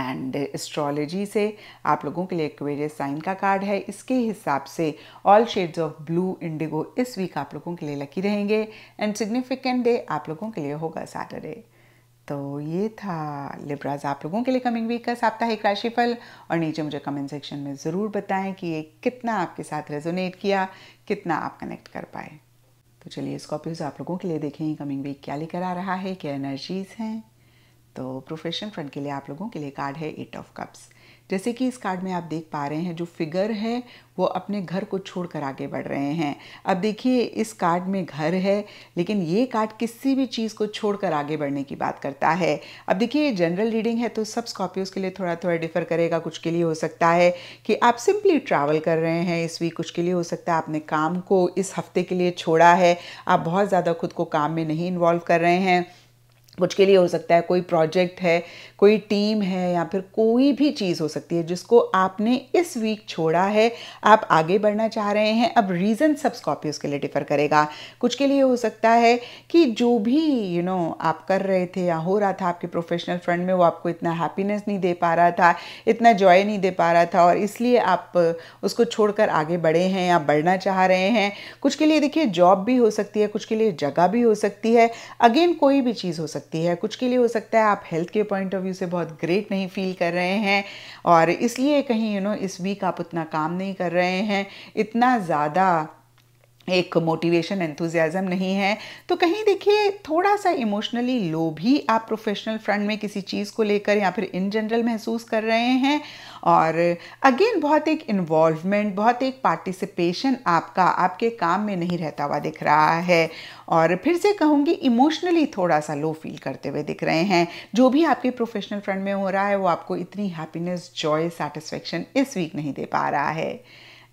एंड एस्ट्रोलॉजी से आप लोगों के लिए एक्वेरियस साइन का कार्ड है इसके हिसाब से all shades of blue indigo इस वीक आप लोगों के लिए लकी रहेंगे एंड सिग्निफिकेंट डे आप लोगों के लिए होगा सैटरडे तो ये था लिब्राज आप लोगों के लिए कमिंग वीक का साप्ताहिक राशिफल और नीचे मुझे कमेंट सेक्शन में ज़रूर बताएं कि ये कितना आपके साथ रेजोनेट किया कितना आप कनेक्ट कर पाए तो चलिए स्कॉर्पियोज आप लोगों के लिए देखें कमिंग वीक क्या लेकर आ रहा है क्या एनर्जीज़ हैं तो प्रोफेशनल फ्रंट के लिए आप लोगों के लिए कार्ड है एट ऑफ कप्स जैसे कि इस कार्ड में आप देख पा रहे हैं जो फिगर है वो अपने घर को छोड़कर आगे बढ़ रहे हैं अब देखिए इस कार्ड में घर है लेकिन ये कार्ड किसी भी चीज़ को छोड़कर आगे बढ़ने की बात करता है अब देखिए ये जनरल रीडिंग है तो सब स्कॉर्पियोज के लिए थोड़ा थोड़ा डिफर करेगा कुछ के लिए हो सकता है कि आप सिंपली ट्रैवल कर रहे हैं इस वीक कुछ के लिए हो सकता है आपने काम को इस हफ्ते के लिए छोड़ा है आप बहुत ज़्यादा खुद को काम में नहीं इन्वॉल्व कर रहे हैं कुछ के लिए हो सकता है कोई प्रोजेक्ट है कोई टीम है या फिर कोई भी चीज़ हो सकती है जिसको आपने इस वीक छोड़ा है आप आगे बढ़ना चाह रहे हैं अब रीज़न सब कॉपी उसके लिए डिफ़र करेगा कुछ के लिए हो सकता है कि जो भी यू you नो know, आप कर रहे थे या हो रहा था आपके प्रोफेशनल फ्रेंड में वो आपको इतना हैप्पीनेस नहीं दे पा रहा था इतना जॉय नहीं दे पा रहा था और इसलिए आप उसको छोड़कर आगे बढ़े हैं या बढ़ना चाह रहे हैं कुछ के लिए देखिए जॉब भी हो सकती है कुछ के लिए जगह भी हो सकती है अगेन कोई भी चीज़ हो सकती सकती है कुछ के लिए हो सकता है आप हेल्थ के पॉइंट ऑफ व्यू से बहुत ग्रेट नहीं फील कर रहे हैं और इसलिए कहीं यू you नो know, इस वीक आप उतना काम नहीं कर रहे हैं इतना ज़्यादा एक मोटिवेशन एंथुजियाज़म नहीं है तो कहीं देखिए थोड़ा सा इमोशनली लो भी आप प्रोफेशनल फ्रंट में किसी चीज़ को लेकर या फिर इन जनरल महसूस कर रहे हैं और अगेन बहुत एक इन्वॉल्वमेंट बहुत एक पार्टिसिपेशन आपका आपके काम में नहीं रहता हुआ दिख रहा है और फिर से कहूँगी इमोशनली थोड़ा सा लो फील करते हुए दिख रहे हैं जो भी आपके प्रोफेशनल फ्रंट में हो रहा है वो आपको इतनी हैप्पीनेस जॉय सेटिस्फेक्शन इस वीक नहीं दे पा रहा है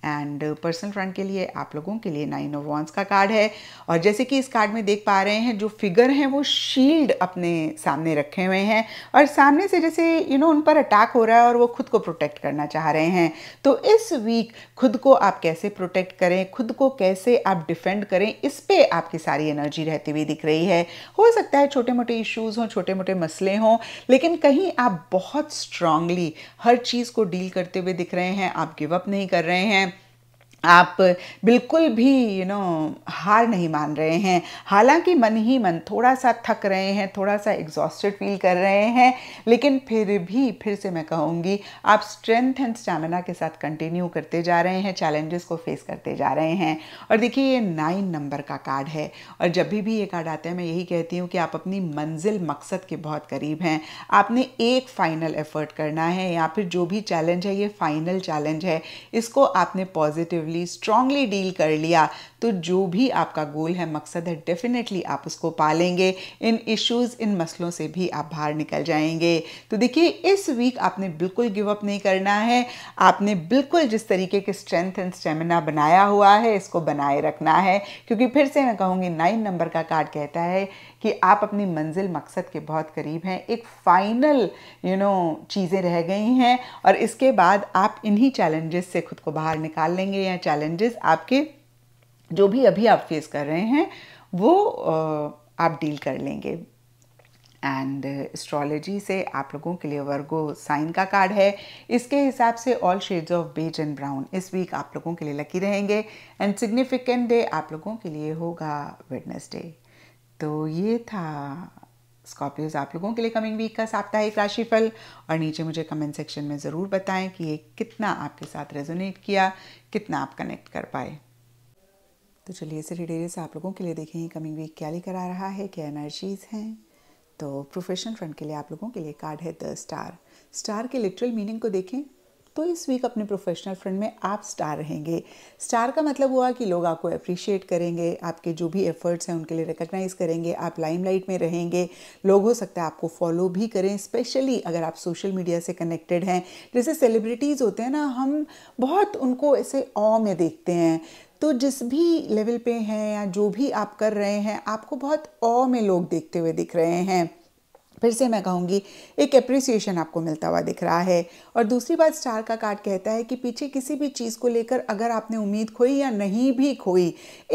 एंड पर्सनल फ्रंट के लिए आप लोगों के लिए नाइन ऑफ वॉन्स का कार्ड है और जैसे कि इस कार्ड में देख पा रहे हैं जो फिगर हैं वो शील्ड अपने सामने रखे हुए हैं और सामने से जैसे यू you नो know, उन पर अटैक हो रहा है और वो खुद को प्रोटेक्ट करना चाह रहे हैं तो इस वीक खुद को आप कैसे प्रोटेक्ट करें खुद को कैसे आप डिफेंड करें इस पर आपकी सारी एनर्जी रहती हुई दिख रही है हो सकता है छोटे मोटे इश्यूज़ हों छोटे मोटे मसले हों लेकिन कहीं आप बहुत स्ट्रांगली हर चीज़ को डील करते हुए दिख रहे हैं आप गिव अप नहीं कर रहे हैं आप बिल्कुल भी यू नो हार नहीं मान रहे हैं हालांकि मन ही मन थोड़ा सा थक रहे हैं थोड़ा सा एग्जॉस्टेड फील कर रहे हैं लेकिन फिर भी फिर से मैं कहूँगी आप स्ट्रेंथ एंड स्टैमिना के साथ कंटिन्यू करते जा रहे हैं चैलेंजेस को फेस करते जा रहे हैं और देखिए ये नाइन नंबर का कार्ड है और जब भी भी ये कार्ड आता है मैं यही कहती हूँ कि आप अपनी मंजिल मकसद के बहुत करीब हैं आपने एक फाइनल एफर्ट करना है या फिर जो भी चैलेंज है ये फाइनल चैलेंज है इसको आपने पॉजिटिव पॉजिटिवली स्ट्रांगली डील कर लिया तो जो भी आपका गोल है मकसद है डेफिनेटली आप उसको पालेंगे इन इश्यूज इन मसलों से भी आप बाहर निकल जाएंगे तो देखिए इस वीक आपने बिल्कुल गिव अप नहीं करना है आपने बिल्कुल जिस तरीके के स्ट्रेंथ एंड स्टेमिना बनाया हुआ है इसको बनाए रखना है क्योंकि फिर से मैं कहूँगी नाइन नंबर का कार्ड कहता है कि आप अपनी मंजिल मकसद के बहुत करीब हैं एक फाइनल यू नो चीज़ें रह गई हैं और इसके बाद आप इन्हीं चैलेंजेस से खुद को बाहर निकाल लेंगे या चैलेंजेस आपके जो भी अभी आप फेस कर रहे हैं वो आप डील कर लेंगे एंड एस्ट्रोलॉजी से आप लोगों के लिए वर्गो साइन का कार्ड है इसके हिसाब से all shades of beige and brown इस वीक आप लोगों के लिए लकी रहेंगे एंड सिग्निफिकेंट डे आप लोगों के लिए होगा वेडनेसडे तो ये था स्कॉर्पियोज आप लोगों के लिए कमिंग वीक का साप्ताहिक राशिफल और नीचे मुझे कमेंट सेक्शन में ज़रूर बताएं कि ये कितना आपके साथ रेजोनेट किया कितना आप कनेक्ट कर पाए तो चलिए सेटेडेरियस आप लोगों के लिए देखें कमिंग वीक क्या लेकर आ रहा है क्या एनर्जीज हैं तो प्रोफेशनल फ्रंट के लिए आप लोगों के लिए कार्ड है द स्टार स्टार के लिटरल मीनिंग को देखें तो इस वीक अपने प्रोफेशनल फ्रेंड में आप स्टार रहेंगे स्टार का मतलब हुआ कि लोग आपको अप्रिशिएट करेंगे आपके जो भी एफर्ट्स हैं उनके लिए रिकग्नाइज करेंगे आप लाइमलाइट में रहेंगे लोग हो सकता है आपको फॉलो भी करें स्पेशली अगर आप सोशल मीडिया से कनेक्टेड हैं जैसे सेलिब्रिटीज़ होते हैं ना हम बहुत उनको ऐसे ऑ में देखते हैं तो जिस भी लेवल पे हैं या जो भी आप कर रहे हैं आपको बहुत ओ में लोग देखते हुए दिख रहे हैं फिर से मैं कहूँगी एक अप्रिसिएशन आपको मिलता हुआ दिख रहा है और दूसरी बात स्टार का कार्ड कहता है कि पीछे किसी भी चीज़ को लेकर अगर आपने उम्मीद खोई या नहीं भी खोई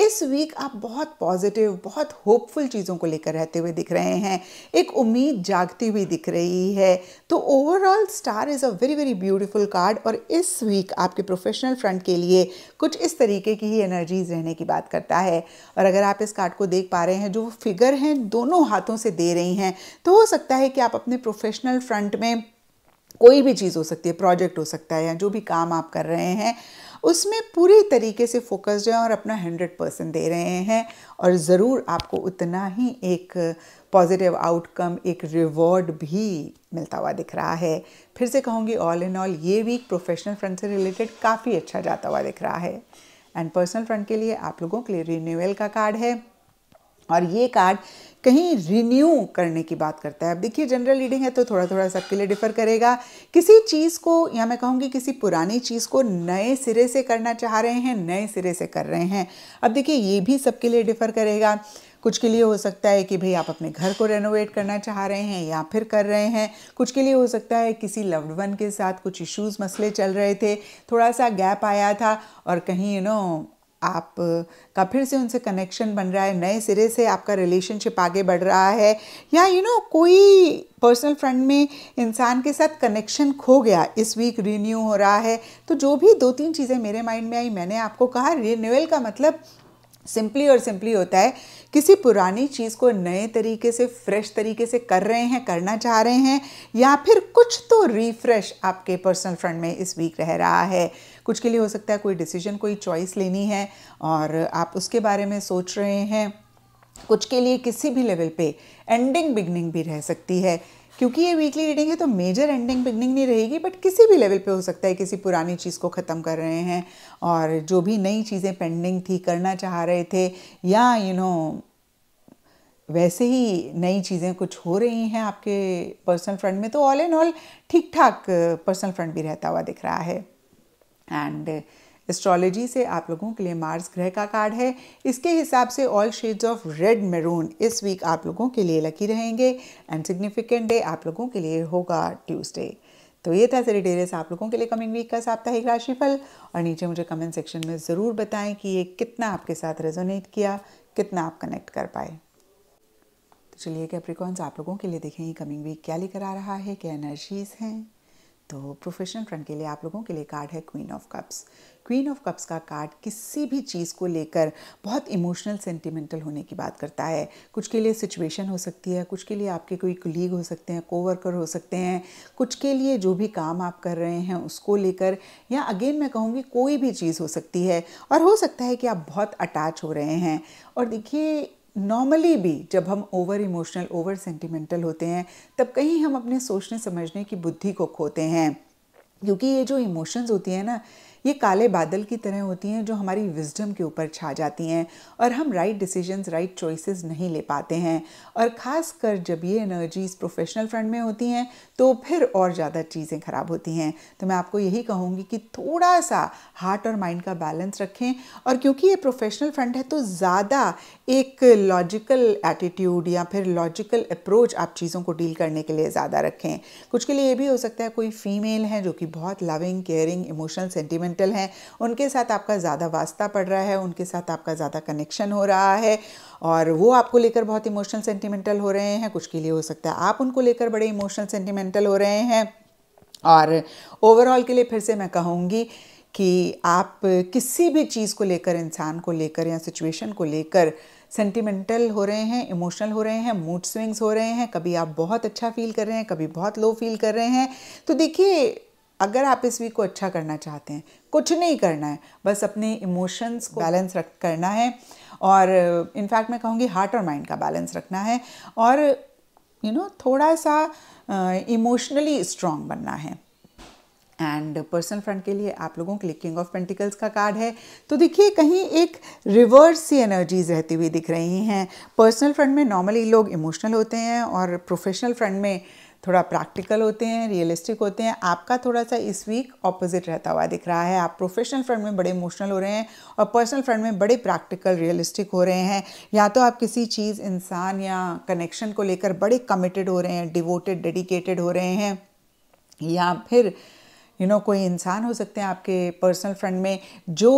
इस वीक आप बहुत पॉजिटिव बहुत होपफुल चीज़ों को लेकर रहते हुए दिख रहे हैं एक उम्मीद जागती हुई दिख रही है तो overall star is a very very beautiful card और इस वीक आपके प्रोफेशनल फ्रंट के लिए कुछ इस तरीके की ही एनर्जीज रहने की बात करता है और अगर आप इस कार्ड को देख पा रहे हैं जो फिगर हैं दोनों हाथों से दे रही हैं तो सकता है कि आप अपने प्रोफेशनल फ्रंट में कोई भी चीज़ हो सकती है प्रोजेक्ट हो सकता है या जो भी काम आप कर रहे हैं उसमें पूरी तरीके से फोकस्ड हैं और अपना हंड्रेड परसेंट दे रहे हैं और ज़रूर आपको उतना ही एक पॉजिटिव आउटकम एक रिवॉर्ड भी मिलता हुआ दिख रहा है फिर से कहूँगी ऑल इन ऑल ये वीक प्रोफेशनल फ्रंट से रिलेटेड काफ़ी अच्छा जाता हुआ दिख रहा है एंड पर्सनल फ्रंट के लिए आप लोगों के लिए रिन्यूअल का कार्ड है और ये कार्ड कहीं रिन्यू करने की बात करता है अब देखिए जनरल रीडिंग है तो थोड़ा थोड़ा सबके लिए डिफर करेगा किसी चीज़ को या मैं कहूँगी किसी पुरानी चीज़ को नए सिरे से करना चाह रहे हैं नए सिरे से कर रहे हैं अब देखिए ये भी सबके लिए डिफर करेगा कुछ के लिए हो सकता है कि भाई आप अपने घर को रेनोवेट करना चाह रहे हैं या फिर कर रहे हैं कुछ के लिए हो सकता है किसी लव्ड वन के साथ कुछ इश्यूज मसले चल रहे थे थोड़ा सा गैप आया था और कहीं यू नो आप का फिर से उनसे कनेक्शन बन रहा है नए सिरे से आपका रिलेशनशिप आगे बढ़ रहा है या यू you नो know, कोई पर्सनल फ्रेंड में इंसान के साथ कनेक्शन खो गया इस वीक रिन्यू हो रहा है तो जो भी दो तीन चीज़ें मेरे माइंड में आई मैंने आपको कहा रिन्यूअल का मतलब सिंपली और सिंपली होता है किसी पुरानी चीज़ को नए तरीके से फ्रेश तरीके से कर रहे हैं करना चाह रहे हैं या फिर कुछ तो रिफ्रेश आपके पर्सनल फ्रेंड में इस वीक रह रहा है कुछ के लिए हो सकता है कोई डिसीजन कोई चॉइस लेनी है और आप उसके बारे में सोच रहे हैं कुछ के लिए किसी भी लेवल पे एंडिंग बिगनिंग भी रह सकती है क्योंकि ये वीकली रीडिंग है तो मेजर एंडिंग बिगनिंग नहीं रहेगी बट किसी भी लेवल पे हो सकता है किसी पुरानी चीज़ को ख़त्म कर रहे हैं और जो भी नई चीज़ें पेंडिंग थी करना चाह रहे थे या यू you नो know, वैसे ही नई चीज़ें कुछ हो रही हैं आपके पर्सनल फ्रंट में तो ऑल एंड ऑल ठीक ठाक पर्सनल फ्रंट भी रहता हुआ दिख रहा है एंड एस्ट्रोलॉजी से आप लोगों के लिए मार्स ग्रह का कार्ड है इसके हिसाब से all shades of red maroon इस वीक आप लोगों के लिए लकी रहेंगे एंड सिग्निफिकेंट डे आप लोगों के लिए होगा ट्यूसडे तो ये था सेरिटेरियस आप लोगों के लिए कमिंग वीक का साप्ताहिक राशिफल और नीचे मुझे कमेंट सेक्शन में ज़रूर बताएं कि ये कितना आपके साथ रेजोनेट किया कितना आप कनेक्ट कर पाए तो चलिए कैप्रिकॉन्स आप लोगों के लिए देखें कमिंग वीक क्या लेकर आ रहा है क्या एनर्जीज़ हैं तो प्रोफेशनल फ्रंट के लिए आप लोगों के लिए कार्ड है queen of cups queen of cups का कार्ड किसी भी चीज़ को लेकर बहुत इमोशनल सेंटिमेंटल होने की बात करता है कुछ के लिए सिचुएशन हो सकती है कुछ के लिए आपके कोई कलीग हो सकते हैं कोवर्कर हो सकते हैं कुछ के लिए जो भी काम आप कर रहे हैं उसको लेकर या अगेन मैं कहूँगी कोई भी चीज़ हो सकती है और हो सकता है कि आप बहुत अटैच हो रहे हैं और देखिए नॉर्मली भी जब हम ओवर इमोशनल ओवर सेंटिमेंटल होते हैं तब कहीं हम अपने सोचने समझने की बुद्धि को खोते हैं क्योंकि ये जो इमोशंस होती है ना ये काले बादल की तरह होती हैं जो हमारी विजडम के ऊपर छा जाती हैं और हम राइट डिसीजंस राइट चॉइसेस नहीं ले पाते हैं और ख़ास कर जब ये एनर्जीज़ प्रोफेशनल फ्रंट में होती हैं तो फिर और ज़्यादा चीज़ें ख़राब होती हैं तो मैं आपको यही कहूँगी कि थोड़ा सा हार्ट और माइंड का बैलेंस रखें और क्योंकि ये प्रोफेशनल फ्रंट है तो ज़्यादा एक लॉजिकल एटीट्यूड या फिर लॉजिकल अप्रोच आप चीज़ों को डील करने के लिए ज़्यादा रखें कुछ के लिए ये भी हो सकता है कोई फीमेल है जो कि बहुत loving caring emotional sentiment gentle हैं उनके साथ आपका ज़्यादा वास्ता पड़ रहा है उनके साथ आपका ज़्यादा कनेक्शन हो रहा है और वो आपको लेकर बहुत इमोशनल सेंटिमेंटल हो रहे हैं कुछ के लिए हो सकता है आप उनको लेकर बड़े इमोशनल सेंटिमेंटल हो रहे हैं और ओवरऑल के लिए फिर से मैं कहूँगी कि आप किसी भी चीज़ को लेकर इंसान को लेकर या सिचुएशन को लेकर सेंटिमेंटल हो रहे हैं इमोशनल हो रहे हैं मूड स्विंग्स हो रहे हैं कभी आप बहुत अच्छा फील कर रहे हैं कभी बहुत लो फील कर रहे हैं तो देखिए अगर आप इस वीक को अच्छा करना चाहते हैं कुछ नहीं करना है बस अपने इमोशंस को बैलेंस रख करना है और इनफैक्ट मैं कहूँगी हार्ट और माइंड का बैलेंस रखना है और यू you नो know, थोड़ा सा इमोशनली uh, स्ट्रांग बनना है एंड पर्सनल फ्रंट के लिए आप लोगों के लिए किंग ऑफ पेंटिकल्स का कार्ड है तो देखिए कहीं एक रिवर्स सी एनर्जीज रहती हुई दिख रही हैं पर्सनल फ्रंट में नॉर्मली लोग इमोशनल होते हैं और प्रोफेशनल फ्रंट में थोड़ा प्रैक्टिकल होते हैं रियलिस्टिक होते हैं आपका थोड़ा सा इस वीक ऑपोजिट रहता हुआ दिख रहा है आप प्रोफेशनल फ्रंट में बड़े इमोशनल हो रहे हैं और पर्सनल फ्रंट में बड़े प्रैक्टिकल रियलिस्टिक हो रहे हैं या तो आप किसी चीज़ इंसान या कनेक्शन को लेकर बड़े कमिटेड हो रहे हैं डिवोटेड डेडिकेटेड हो रहे हैं या फिर यू you नो know, कोई इंसान हो सकते हैं आपके पर्सनल फ्रेंड में जो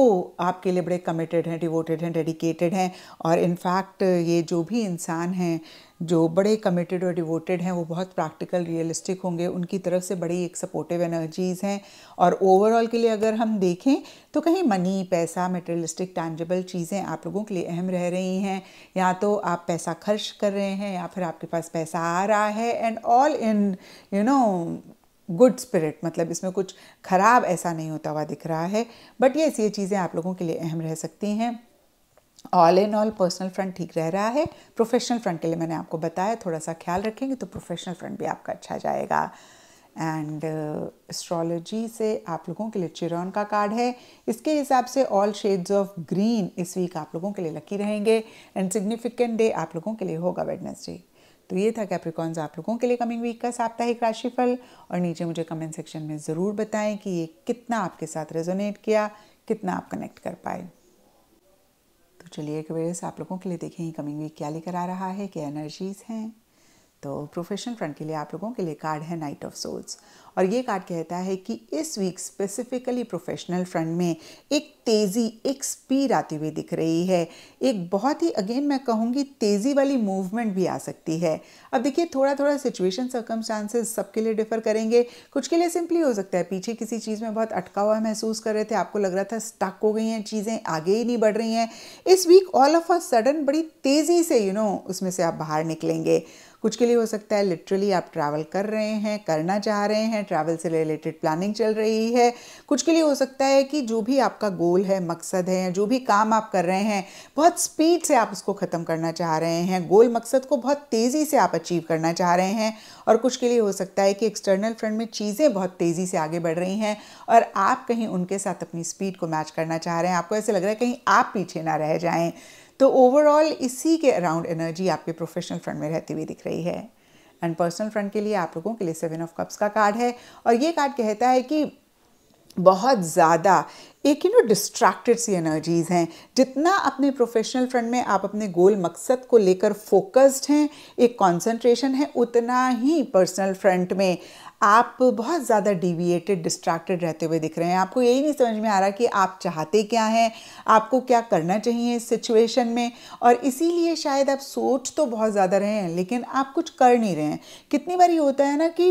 आपके लिए बड़े कमिटेड हैं डिवोटेड हैं डेडिकेटेड हैं और इनफैक्ट ये जो भी इंसान हैं जो बड़े कमिटेड और डिवोटेड हैं वो बहुत प्रैक्टिकल रियलिस्टिक होंगे उनकी तरफ से बड़ी एक सपोर्टिव एनर्जीज़ हैं और ओवरऑल के लिए अगर हम देखें तो कहीं मनी पैसा मेटेरियलिस्टिक टैंजेबल चीज़ें आप लोगों के लिए अहम रह रही हैं या तो आप पैसा खर्च कर रहे हैं या फिर आपके पास पैसा आ रहा है and all in you know good spirit मतलब इसमें कुछ खराब ऐसा नहीं होता हुआ दिख रहा है बट यस ये चीज़ें आप लोगों के लिए अहम रह सकती हैं all in all personal front ठीक रह रहा है प्रोफेशनल फ्रंट के लिए मैंने आपको बताया थोड़ा सा ख्याल रखेंगे तो प्रोफेशनल फ्रंट भी आपका अच्छा जाएगा एंड एस्ट्रोलॉजी uh, से आप लोगों के लिए चिरौन का कार्ड है इसके हिसाब से ऑल शेड्स ऑफ ग्रीन इस वीक आप लोगों के लिए लकी रहेंगे एंड सिग्निफिकेंट डे आप लोगों के लिए होगा वेडनेसडे तो ये था कैप्रिकॉन्स आप लोगों के लिए कमिंग वीक का साप्ताहिक राशिफल और नीचे मुझे कमेंट सेक्शन में ज़रूर बताएं कि ये कितना आपके साथ रेजोनेट किया कितना आप कनेक्ट कर पाए तो चलिए एक वेस आप लोगों के लिए देखें कमिंग वीक क्या लेकर आ रहा है क्या एनर्जीज़ हैं तो प्रोफेशनल फ्रंट के लिए आप लोगों के लिए कार्ड है नाइट ऑफ सोल्स और ये कार्ड कहता है कि इस वीक स्पेसिफिकली प्रोफेशनल फ्रंट में एक तेज़ी एक स्पीड आती हुई दिख रही है एक बहुत ही अगेन मैं कहूँगी तेज़ी वाली मूवमेंट भी आ सकती है अब देखिए थोड़ा थोड़ा सिचुएशन चांसेस सबके लिए डिफर करेंगे कुछ के लिए सिंपली हो सकता है पीछे किसी चीज़ में बहुत अटका हुआ महसूस कर रहे थे आपको लग रहा था स्टक हो गई हैं चीज़ें आगे ही नहीं बढ़ रही हैं इस week all of a sudden बड़ी तेज़ी से यू you नो know, उसमें से आप बाहर निकलेंगे कुछ के लिए हो सकता है लिटरली आप ट्रैवल कर रहे हैं करना चाह रहे हैं ट्रैवल से रिलेटेड प्लानिंग चल रही है कुछ के लिए हो सकता है कि जो भी आपका गोल है मकसद है जो भी काम आप कर रहे हैं बहुत स्पीड से आप उसको ख़त्म करना चाह रहे हैं गोल मकसद को बहुत तेज़ी से आप अचीव करना चाह रहे हैं और कुछ के लिए हो सकता है कि एक्सटर्नल फ्रंट में चीज़ें बहुत तेज़ी से आगे बढ़ रही हैं और आप कहीं उनके साथ अपनी स्पीड को मैच करना चाह रहे हैं आपको ऐसे लग रहा है कहीं आप पीछे ना रह जाएँ तो ओवरऑल इसी के अराउंड एनर्जी आपके प्रोफेशनल फ्रंट में रहती हुई दिख रही है एंड पर्सनल फ्रंट के लिए आप लोगों के लिए सेवन ऑफ कप्स का कार्ड है और ये कार्ड कहता है कि बहुत ज़्यादा एक यू नो डिस्ट्रैक्टेड सी एनर्जीज़ हैं जितना अपने प्रोफेशनल फ्रंट में आप अपने गोल मकसद को लेकर फोकस्ड हैं एक कंसंट्रेशन है उतना ही पर्सनल फ्रंट में आप बहुत ज़्यादा डिविएटेड डिस्ट्रैक्टेड रहते हुए दिख रहे हैं आपको यही नहीं समझ में आ रहा कि आप चाहते क्या हैं आपको क्या करना चाहिए इस सिचुएशन में और इसीलिए शायद आप सोच तो बहुत ज़्यादा रहे हैं लेकिन आप कुछ कर नहीं रहे हैं कितनी बार ये होता है ना कि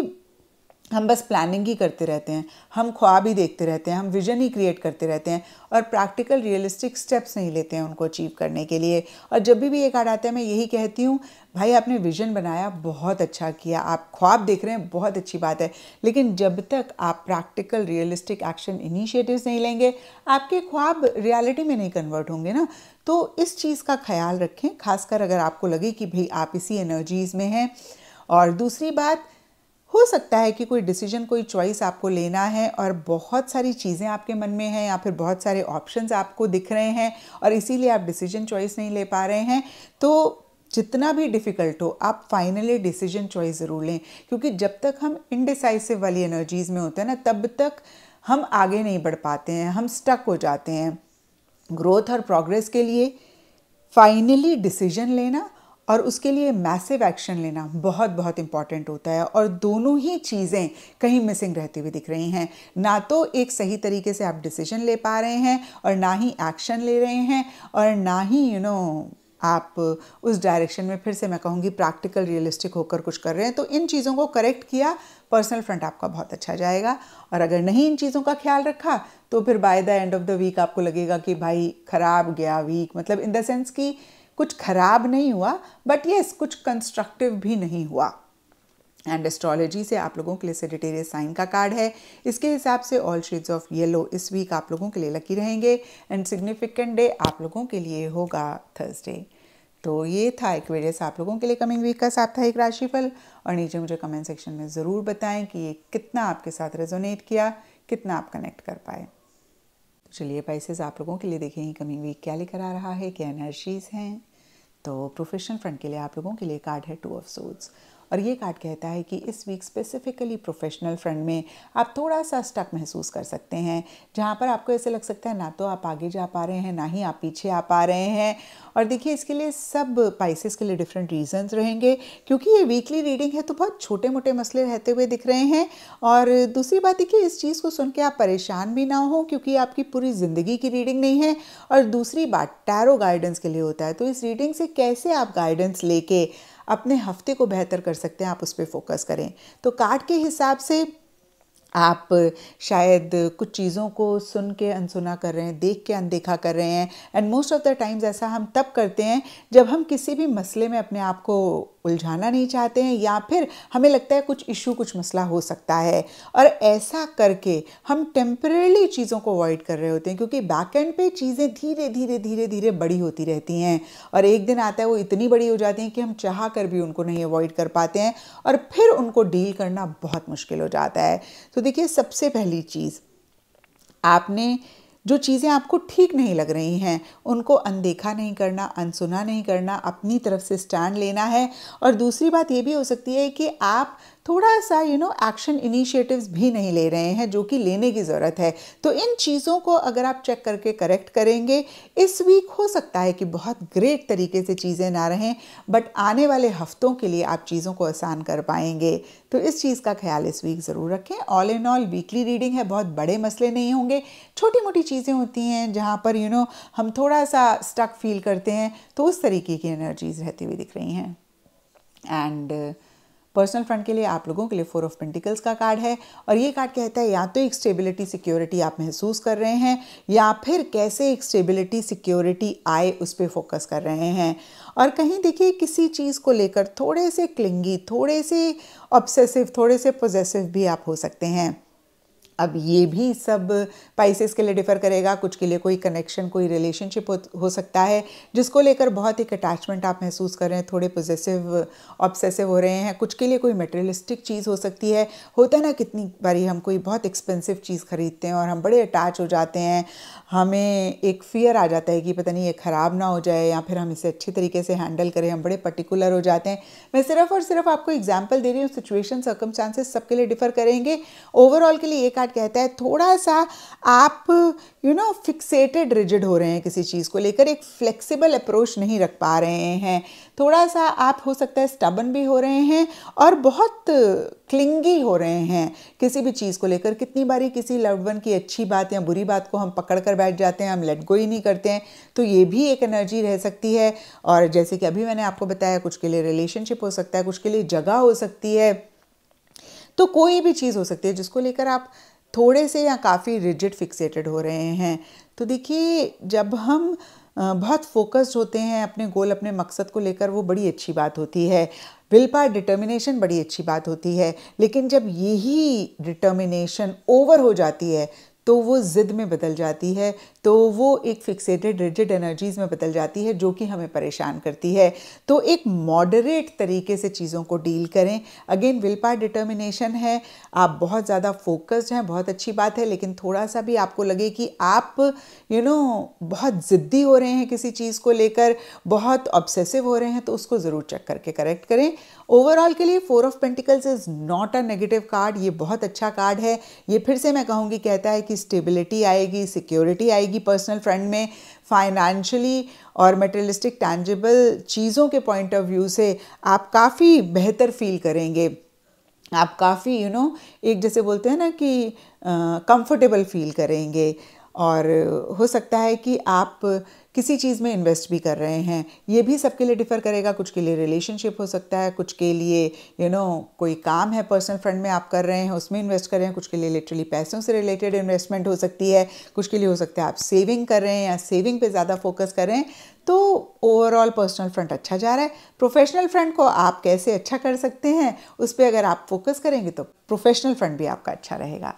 हम बस प्लानिंग ही करते रहते हैं हम ख्वाब ही देखते रहते हैं हम विजन ही क्रिएट करते रहते हैं और प्रैक्टिकल रियलिस्टिक स्टेप्स नहीं लेते हैं उनको अचीव करने के लिए और जब भी भी ये कार्ड आता है मैं यही कहती हूँ भाई आपने विजन बनाया बहुत अच्छा किया आप ख्वाब देख रहे हैं बहुत अच्छी बात है लेकिन जब तक आप प्रैक्टिकल रियलिस्टिक एक्शन इनिशिएटिव्स नहीं लेंगे आपके ख्वाब रियलिटी में नहीं कन्वर्ट होंगे ना तो इस चीज़ का ख्याल रखें खासकर अगर आपको लगे कि भाई आप इसी एनर्जीज़ में हैं और दूसरी बात हो सकता है कि कोई डिसीजन कोई चॉइस आपको लेना है और बहुत सारी चीज़ें आपके मन में हैं या फिर बहुत सारे ऑप्शंस आपको दिख रहे हैं और इसीलिए आप डिसीजन चॉइस नहीं ले पा रहे हैं तो जितना भी डिफ़िकल्ट हो आप फाइनली डिसीजन चॉइस ज़रूर लें क्योंकि जब तक हम इनडिसाइसिव वाली एनर्जीज़ में होते हैं ना तब तक हम आगे नहीं बढ़ पाते हैं हम स्टक हो जाते हैं ग्रोथ और प्रोग्रेस के लिए फाइनली डिसीजन लेना और उसके लिए मैसिव एक्शन लेना बहुत बहुत इम्पॉर्टेंट होता है और दोनों ही चीज़ें कहीं मिसिंग रहती हुई दिख रही हैं ना तो एक सही तरीके से आप डिसीजन ले पा रहे हैं और ना ही एक्शन ले रहे हैं और ना ही यू you नो know, आप उस डायरेक्शन में फिर से मैं कहूँगी प्रैक्टिकल रियलिस्टिक होकर कुछ कर रहे हैं तो इन चीज़ों को करेक्ट किया पर्सनल फ्रंट आपका बहुत अच्छा जाएगा और अगर नहीं इन चीज़ों का ख्याल रखा तो फिर by the end of the week आपको लगेगा कि भाई ख़राब गया वीक मतलब इन द सेंस कि कुछ खराब नहीं हुआ बट येस yes, कुछ कंस्ट्रक्टिव भी नहीं हुआ एंड एस्ट्रोलॉजी से आप लोगों के लिए सेडिटेरियस साइन का कार्ड है इसके हिसाब से ऑल शेड्स ऑफ येलो इस वीक आप लोगों के लिए लकी रहेंगे एंड सिग्निफिकेंट डे आप लोगों के लिए होगा थर्सडे तो ये था एक से आप लोगों के लिए कमिंग वीक का साप्ताहिक राशिफल और नीचे मुझे कमेंट सेक्शन में ज़रूर बताएं कि ये कितना आपके साथ रेजोनेट किया कितना आप कनेक्ट कर पाए तो चलिए पैसेज आप लोगों के लिए देखेंगे कमिंग वीक क्या लेकर आ रहा है क्या एनर्जीज़ हैं तो प्रोफेशनल फ्रंट के लिए आप लोगों के लिए कार्ड है टू ऑफ सोट्स और ये कार्ड कहता है कि इस वीक स्पेसिफिकली प्रोफेशनल फ्रंट में आप थोड़ा सा स्टक महसूस कर सकते हैं जहाँ पर आपको ऐसे लग सकता है ना तो आप आगे जा पा रहे हैं ना ही आप पीछे आ पा रहे हैं और देखिए इसके लिए सब पाइसिस के लिए डिफरेंट रीजंस रहेंगे क्योंकि ये वीकली रीडिंग है तो बहुत छोटे मोटे मसले रहते हुए दिख रहे हैं और दूसरी बात देखिए इस चीज़ को सुन के आप परेशान भी ना हो क्योंकि आपकी पूरी ज़िंदगी की रीडिंग नहीं है और दूसरी बात टैरो गाइडेंस के लिए होता है तो इस रीडिंग से कैसे आप गाइडेंस लेके अपने हफ्ते को बेहतर कर सकते हैं आप उस पर फोकस करें तो कार्ड के हिसाब से आप शायद कुछ चीज़ों को सुन के अनसुना कर रहे हैं देख के अनदेखा कर रहे हैं and most of the times ऐसा हम तब करते हैं जब हम किसी भी मसले में अपने आप को उलझाना नहीं चाहते हैं या फिर हमें लगता है कुछ इशू कुछ मसला हो सकता है और ऐसा करके हम टेम्परेली चीज़ों को अवॉइड कर रहे होते हैं क्योंकि बैक एंड पे चीज़ें धीरे धीरे धीरे धीरे बड़ी होती रहती हैं और एक दिन आता है वो इतनी बड़ी हो जाती हैं कि हम चाह कर भी उनको नहीं अवॉइड कर पाते हैं और फिर उनको डील करना बहुत मुश्किल हो जाता है तो देखिए सबसे पहली चीज़ आपने जो चीज़ें आपको ठीक नहीं लग रही हैं उनको अनदेखा नहीं करना अनसुना नहीं करना अपनी तरफ से स्टैंड लेना है और दूसरी बात ये भी हो सकती है कि आप थोड़ा सा यू नो एक्शन इनिशिएटिव्स भी नहीं ले रहे हैं जो कि लेने की ज़रूरत है तो इन चीज़ों को अगर आप चेक करके करेक्ट करेंगे इस वीक हो सकता है कि बहुत ग्रेट तरीके से चीज़ें ना रहें बट आने वाले हफ्तों के लिए आप चीज़ों को आसान कर पाएंगे तो इस चीज़ का ख्याल इस वीक ज़रूर रखें all in all weekly reading है बहुत बड़े मसले नहीं होंगे छोटी मोटी चीज़ें होती हैं जहाँ पर यू you नो know, हम थोड़ा सा स्टक फील करते हैं तो उस तरीके की एनर्जीज़ रहती हुई दिख रही हैं एंड uh, पर्सनल फ्रंट के लिए आप लोगों के लिए फोर ऑफ पेंटिकल्स का कार्ड है और ये कार्ड कहता है या तो एक स्टेबिलिटी सिक्योरिटी आप महसूस कर रहे हैं या फिर कैसे एक स्टेबिलिटी सिक्योरिटी आए उस पर फोकस कर रहे हैं और कहीं देखिए किसी चीज़ को लेकर थोड़े से क्लिंगी थोड़े से ऑब्सेसिव थोड़े से पोजेसिव भी आप हो सकते हैं अब ये भी सब पाइसेस के लिए डिफ़र करेगा कुछ के लिए कोई कनेक्शन कोई रिलेशनशिप हो, सकता है जिसको लेकर बहुत एक अटैचमेंट आप महसूस कर रहे हैं थोड़े पोजेसिव ऑब्सेसिव हो रहे हैं कुछ के लिए कोई मटेरियलिस्टिक चीज़ हो सकती है होता ना कितनी बारी हम कोई बहुत एक्सपेंसिव चीज़ ख़रीदते हैं और हम बड़े अटैच हो जाते हैं हमें एक फ़ियर आ जाता है कि पता नहीं ये ख़राब ना हो जाए या फिर हम इसे अच्छे तरीके से हैंडल करें हम बड़े पर्टिकुलर हो जाते हैं मैं सिर्फ और सिर्फ आपको एग्जाम्पल दे रही हूँ सिचुएशन सर्कमस्टांसेस सबके लिए डिफ़र करेंगे ओवरऑल के लिए एक कार्ड कहता है थोड़ा सा आप यू नो फिक्सेटेड रिजिड हो रहे हैं किसी चीज़ को लेकर एक फ्लेक्सिबल अप्रोच नहीं रख पा रहे हैं थोड़ा सा आप हो सकता है स्टबन भी हो रहे हैं और बहुत क्लिंगी हो रहे हैं किसी भी चीज़ को लेकर कितनी बारी किसी लव वन की अच्छी बात या बुरी बात को हम पकड़ कर बैठ जाते हैं हम लेट गो ही नहीं करते हैं तो ये भी एक एनर्जी रह सकती है और जैसे कि अभी मैंने आपको बताया कुछ के लिए रिलेशनशिप हो सकता है कुछ के लिए जगह हो सकती है तो कोई भी चीज़ हो सकती है जिसको लेकर आप थोड़े से या काफ़ी रिजिड फिक्सेटेड हो रहे हैं तो देखिए जब हम बहुत फोकस्ड होते हैं अपने गोल अपने मकसद को लेकर वो बड़ी अच्छी बात होती है विल पार डिटर्मिनेशन बड़ी अच्छी बात होती है लेकिन जब यही डिटर्मिनेशन ओवर हो जाती है तो वो ज़िद में बदल जाती है तो वो एक फिक्सेटेड रिजिड एनर्जीज़ में बदल जाती है जो कि हमें परेशान करती है तो एक मॉडरेट तरीके से चीज़ों को डील करें अगेन विल पार डिटर्मिनेशन है आप बहुत ज़्यादा फोकस्ड हैं बहुत अच्छी बात है लेकिन थोड़ा सा भी आपको लगे कि आप यू you नो know, बहुत ज़िद्दी हो रहे हैं किसी चीज़ को लेकर बहुत ऑब्सेसिव हो रहे हैं तो उसको ज़रूर चेक करके करेक्ट करें ओवरऑल के लिए four of pentacles is not a negative card ये बहुत अच्छा कार्ड है ये फिर से मैं कहूँगी कहता है कि की स्टेबिलिटी आएगी सिक्योरिटी आएगी पर्सनल फ्रंट में फाइनेंशियली और मटेरियलिस्टिक टैंजिबल चीज़ों के पॉइंट ऑफ व्यू से आप काफ़ी बेहतर फील करेंगे आप काफ़ी यू नो एक जैसे बोलते हैं ना कि कंफर्टेबल फील करेंगे और हो सकता है कि आप किसी चीज़ में इन्वेस्ट भी कर रहे हैं ये भी सबके लिए डिफ़र करेगा कुछ के लिए रिलेशनशिप हो सकता है कुछ के लिए यू you नो know, कोई काम है पर्सनल फ्रेंड में आप कर रहे हैं उसमें इन्वेस्ट कर रहे हैं कुछ के लिए लिटरली पैसों से रिलेटेड इन्वेस्टमेंट हो सकती है कुछ के लिए हो सकता है आप सेविंग कर रहे हैं या सेविंग पे ज़्यादा फोकस कर रहे हैं तो ओवरऑल पर्सनल फ्रंट अच्छा जा रहा है प्रोफेशनल फ्रंट को आप कैसे अच्छा कर सकते हैं उस पर अगर आप फोकस करेंगे तो प्रोफेशनल फ्रंट भी आपका अच्छा रहेगा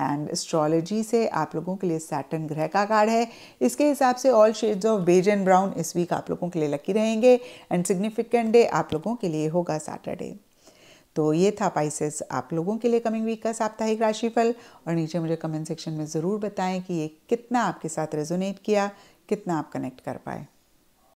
एंड एस्ट्रोलॉजी से आप लोगों के लिए सैटन ग्रह का कार्ड है इसके हिसाब से all shades of beige and brown इस वीक आप लोगों के लिए लकी रहेंगे एंड सिग्निफिकेंट डे आप लोगों के लिए होगा सैटरडे तो ये था पाइसेस आप लोगों के लिए कमिंग वीक का साप्ताहिक राशिफल और नीचे मुझे कमेंट सेक्शन में ज़रूर बताएं कि ये कितना आपके साथ रेजोनेट किया कितना आप कनेक्ट कर पाए